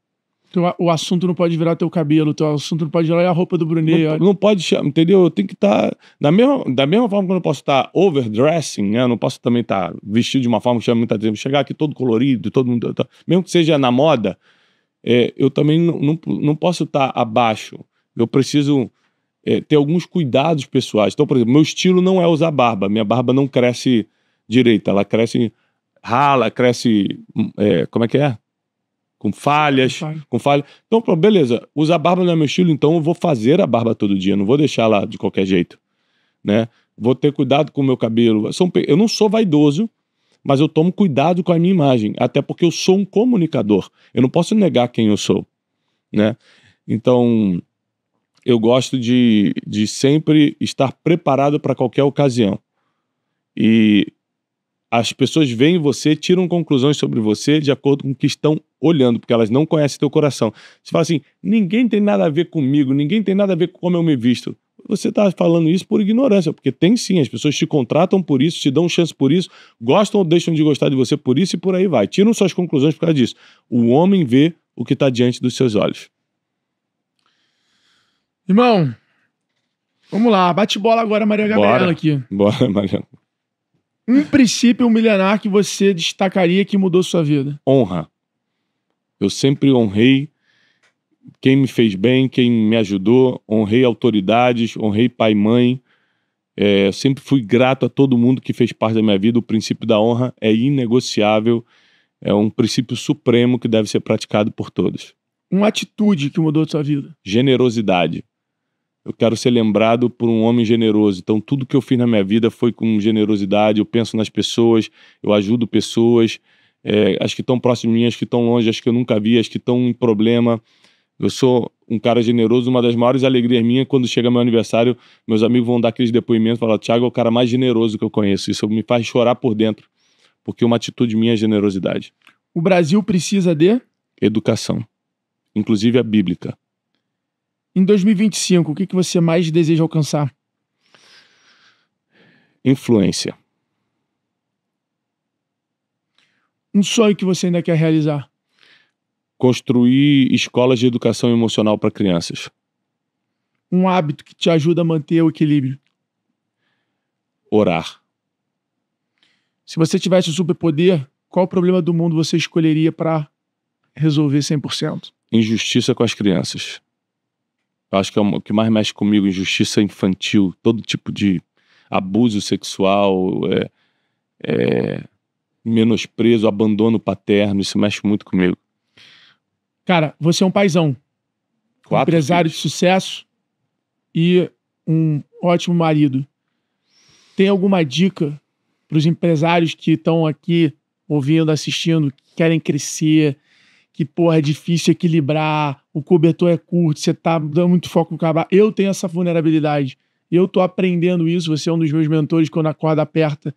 O assunto não pode virar teu cabelo, o assunto não pode virar a roupa do Brunet. Não, não, pode, entendeu? Eu tenho que estar. Tá, da, mesma, da mesma forma que eu não posso estar tá overdressing, né? Eu não posso também estar vestido de uma forma que chama muita atenção. Chegar aqui todo colorido, todo mundo. Mesmo que seja na moda, é, eu também não, não, não posso estar tá abaixo. Eu preciso é, ter alguns cuidados pessoais. Então, por exemplo, meu estilo não é usar barba. Minha barba não cresce direita, ela cresce rala, cresce. Hum, é, como é que é? Com falhas, com falhas. Então, beleza, usar barba não é meu estilo, então eu vou fazer a barba todo dia, não vou deixar lá de qualquer jeito, né? Vou ter cuidado com o meu cabelo. Eu não sou vaidoso, mas eu tomo cuidado com a minha imagem, até porque eu sou um comunicador. Eu não posso negar quem eu sou, né? Então, eu gosto de, de sempre estar preparado para qualquer ocasião. E as pessoas veem você, tiram conclusões sobre você de acordo com o que estão olhando, porque elas não conhecem teu coração. Você fala assim: ninguém tem nada a ver comigo, ninguém tem nada a ver com como eu me visto. Você está falando isso por ignorância, porque tem sim, as pessoas te contratam por isso, te dão chance por isso, gostam ou deixam de gostar de você por isso e por aí vai. Tiram suas conclusões por causa disso. O homem vê o que está diante dos seus olhos. Irmão, vamos lá, bate bola agora, Maria Gabriela Bora. aqui. Bora, Maria. Um princípio milenar que você destacaria que mudou sua vida? Honra. Eu sempre honrei quem me fez bem, quem me ajudou, honrei autoridades, honrei pai e mãe. É, sempre fui grato a todo mundo que fez parte da minha vida. O princípio da honra é inegociável, é um princípio supremo que deve ser praticado por todos. Uma atitude que mudou a sua vida? Generosidade. Eu quero ser lembrado por um homem generoso. Então, tudo que eu fiz na minha vida foi com generosidade. Eu penso nas pessoas, eu ajudo pessoas, é, as que estão próximas de mim, as que estão longe, as que eu nunca vi, as que estão em problema. Eu sou um cara generoso, uma das maiores alegrias minhas é quando chega meu aniversário, meus amigos vão dar aqueles depoimentos, falar: Thiago é o cara mais generoso que eu conheço. Isso me faz chorar por dentro, porque uma atitude minha é generosidade. O Brasil precisa de educação, inclusive a bíblica. Em 2025, o que, que você mais deseja alcançar? Influência. Um sonho que você ainda quer realizar? construir escolas de educação emocional para crianças? Um hábito que te ajuda a manter o equilíbrio. Orar. Se você tivesse o superpoder, qual problema do mundo você escolheria para resolver 100%? Injustiça com as crianças. Eu acho que é o que mais mexe comigo, injustiça infantil, todo tipo de abuso sexual, é, é, menosprezo, abandono paterno, isso mexe muito comigo. Cara, você é um paizão. Quatro empresário filhos. de sucesso e um ótimo marido. Tem alguma dica para os empresários que estão aqui ouvindo, assistindo, que querem crescer, que, porra, é difícil equilibrar, o cobertor é curto, você tá dando muito foco no cabra. Eu tenho essa vulnerabilidade. Eu tô aprendendo isso, você é um dos meus mentores, quando a corda aperta,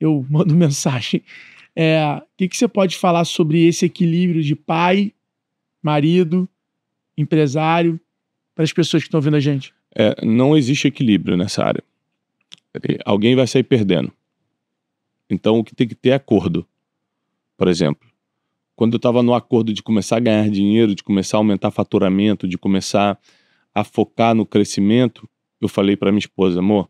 eu mando mensagem. O é, que, que você pode falar sobre esse equilíbrio de pai marido, empresário, para as pessoas que estão ouvindo a gente? É, não existe equilíbrio nessa área. Alguém vai sair perdendo. Então o que tem que ter é acordo. Por exemplo, quando eu estava no acordo de começar a ganhar dinheiro, de começar a aumentar faturamento, de começar a focar no crescimento, eu falei para minha esposa, amor,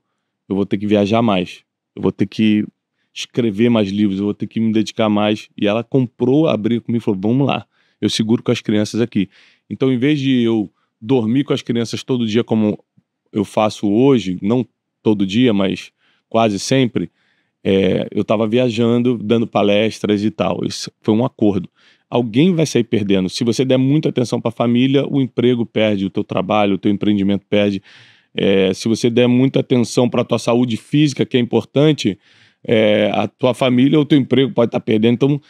eu vou ter que viajar mais, eu vou ter que escrever mais livros, eu vou ter que me dedicar mais. E ela comprou a comigo e falou, vamos lá eu seguro com as crianças aqui. Então, em vez de eu dormir com as crianças todo dia como eu faço hoje, não todo dia, mas quase sempre, é, eu estava viajando, dando palestras e tal. Isso foi um acordo. Alguém vai sair perdendo. Se você der muita atenção para a família, o emprego perde, o teu trabalho, o teu empreendimento perde. É, se você der muita atenção para a tua saúde física, que é importante, é, a tua família ou teu emprego pode estar tá perdendo. Então,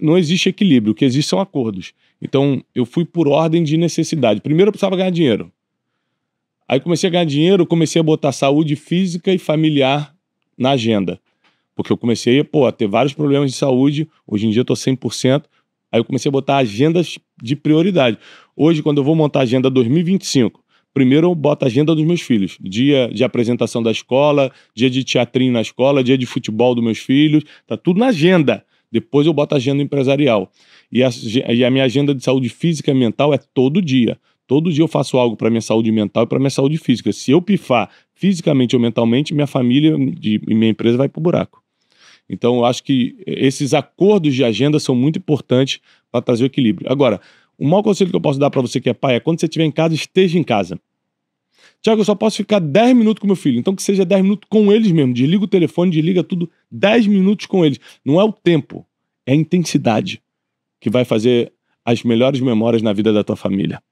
não existe equilíbrio. O que existe são acordos. Então, eu fui por ordem de necessidade. Primeiro, eu precisava ganhar dinheiro. Aí, comecei a ganhar dinheiro, comecei a botar saúde física e familiar na agenda. Porque eu comecei pô, a ter vários problemas de saúde. Hoje em dia, eu estou 100%. Aí, eu comecei a botar agendas de prioridade. Hoje, quando eu vou montar a agenda 2025, primeiro eu boto a agenda dos meus filhos. Dia de apresentação da escola, dia de teatrinho na escola, dia de futebol dos meus filhos, tá tudo na agenda. Depois eu boto a agenda empresarial. E a, e a minha agenda de saúde física e mental é todo dia. Todo dia eu faço algo para minha saúde mental e para minha saúde física. Se eu pifar fisicamente ou mentalmente, minha família e minha empresa vai para o buraco. Então, eu acho que esses acordos de agenda são muito importantes para trazer o equilíbrio. Agora, o maior conselho que eu posso dar para você que é pai é quando você estiver em casa, esteja em casa. Tiago, eu só posso ficar 10 minutos com meu filho. Então que seja 10 minutos com eles mesmo. Desliga o telefone, desliga tudo, 10 minutos com eles. Não é o tempo, é a intensidade que vai fazer as melhores memórias na vida da tua família.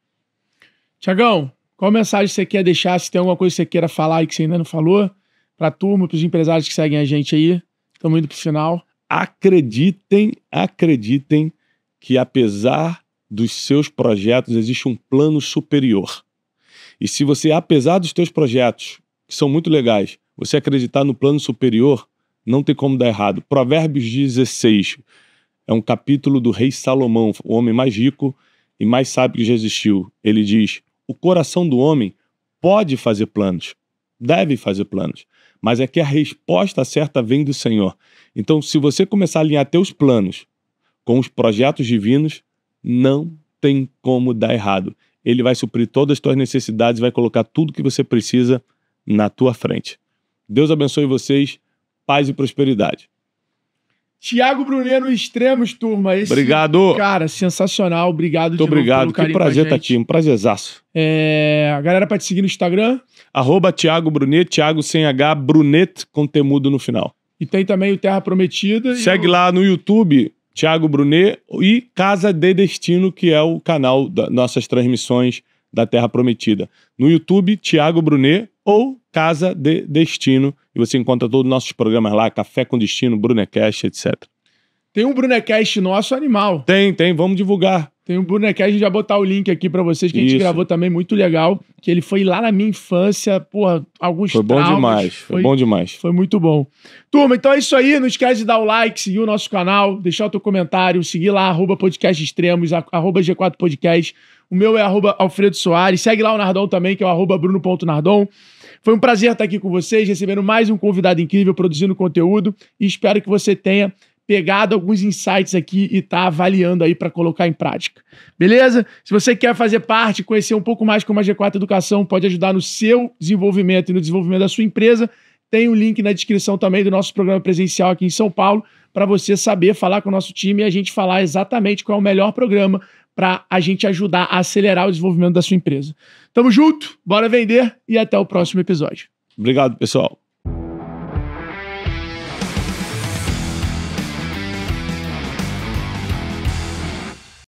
Tiagão, qual mensagem você quer deixar? Se tem alguma coisa que você queira falar e que você ainda não falou, para a turma, para os empresários que seguem a gente aí. Estamos indo para o final. Acreditem, acreditem que apesar dos seus projetos existe um plano superior. E se você, apesar dos teus projetos, que são muito legais, você acreditar no plano superior, não tem como dar errado. Provérbios 16 é um capítulo do rei Salomão, o homem mais rico e mais sábio que já existiu. Ele diz: "O coração do homem pode fazer planos, deve fazer planos, mas é que a resposta certa vem do Senhor". Então, se você começar a alinhar teus planos com os projetos divinos, não tem como dar errado ele vai suprir todas as tuas necessidades, vai colocar tudo que você precisa na tua frente. Deus abençoe vocês, paz e prosperidade. Tiago Bruneno, extremos, turma. Esse, obrigado. Cara, sensacional. Obrigado Muito de obrigado. Que prazer tá estar aqui. Um prazerzaço. É, a galera para te seguir no Instagram. Arroba Thiago Brunet, Thiago sem H, Brunet, com temudo no final. E tem também o Terra Prometida. Segue lá no YouTube, Tiago Brunet e Casa de Destino, que é o canal das nossas transmissões da Terra Prometida. No YouTube, Tiago Brunet ou Casa de Destino. E você encontra todos os nossos programas lá, Café com Destino, Brunecast, etc. Tem um Brunecast nosso animal. Tem, tem, vamos divulgar. Tem um Brunecast, a gente vai botar o link aqui para vocês, que Isso. a gente gravou também, muito legal. Que ele foi lá na minha infância, porra, alguns Foi bom traumas, demais, foi, foi, bom demais. Foi muito bom. Turma, então é isso aí. Não esquece de dar o like, seguir o nosso canal, deixar o teu comentário, seguir lá, arroba podcast extremos, arroba G4 podcast. O meu é arroba Alfredo Soares. Segue lá o Nardon também, que é o arroba bruno.nardon. Foi um prazer estar aqui com vocês, recebendo mais um convidado incrível, produzindo conteúdo. E espero que você tenha pegado alguns insights aqui e tá avaliando aí para colocar em prática. Beleza? Se você quer fazer parte, conhecer um pouco mais como a G4 Educação pode ajudar no seu desenvolvimento e no desenvolvimento da sua empresa, tem um link na descrição também do nosso programa presencial aqui em São Paulo para você saber falar com o nosso time e a gente falar exatamente qual é o melhor programa para a gente ajudar a acelerar o desenvolvimento da sua empresa. Tamo junto, bora vender e até o próximo episódio. Obrigado, pessoal.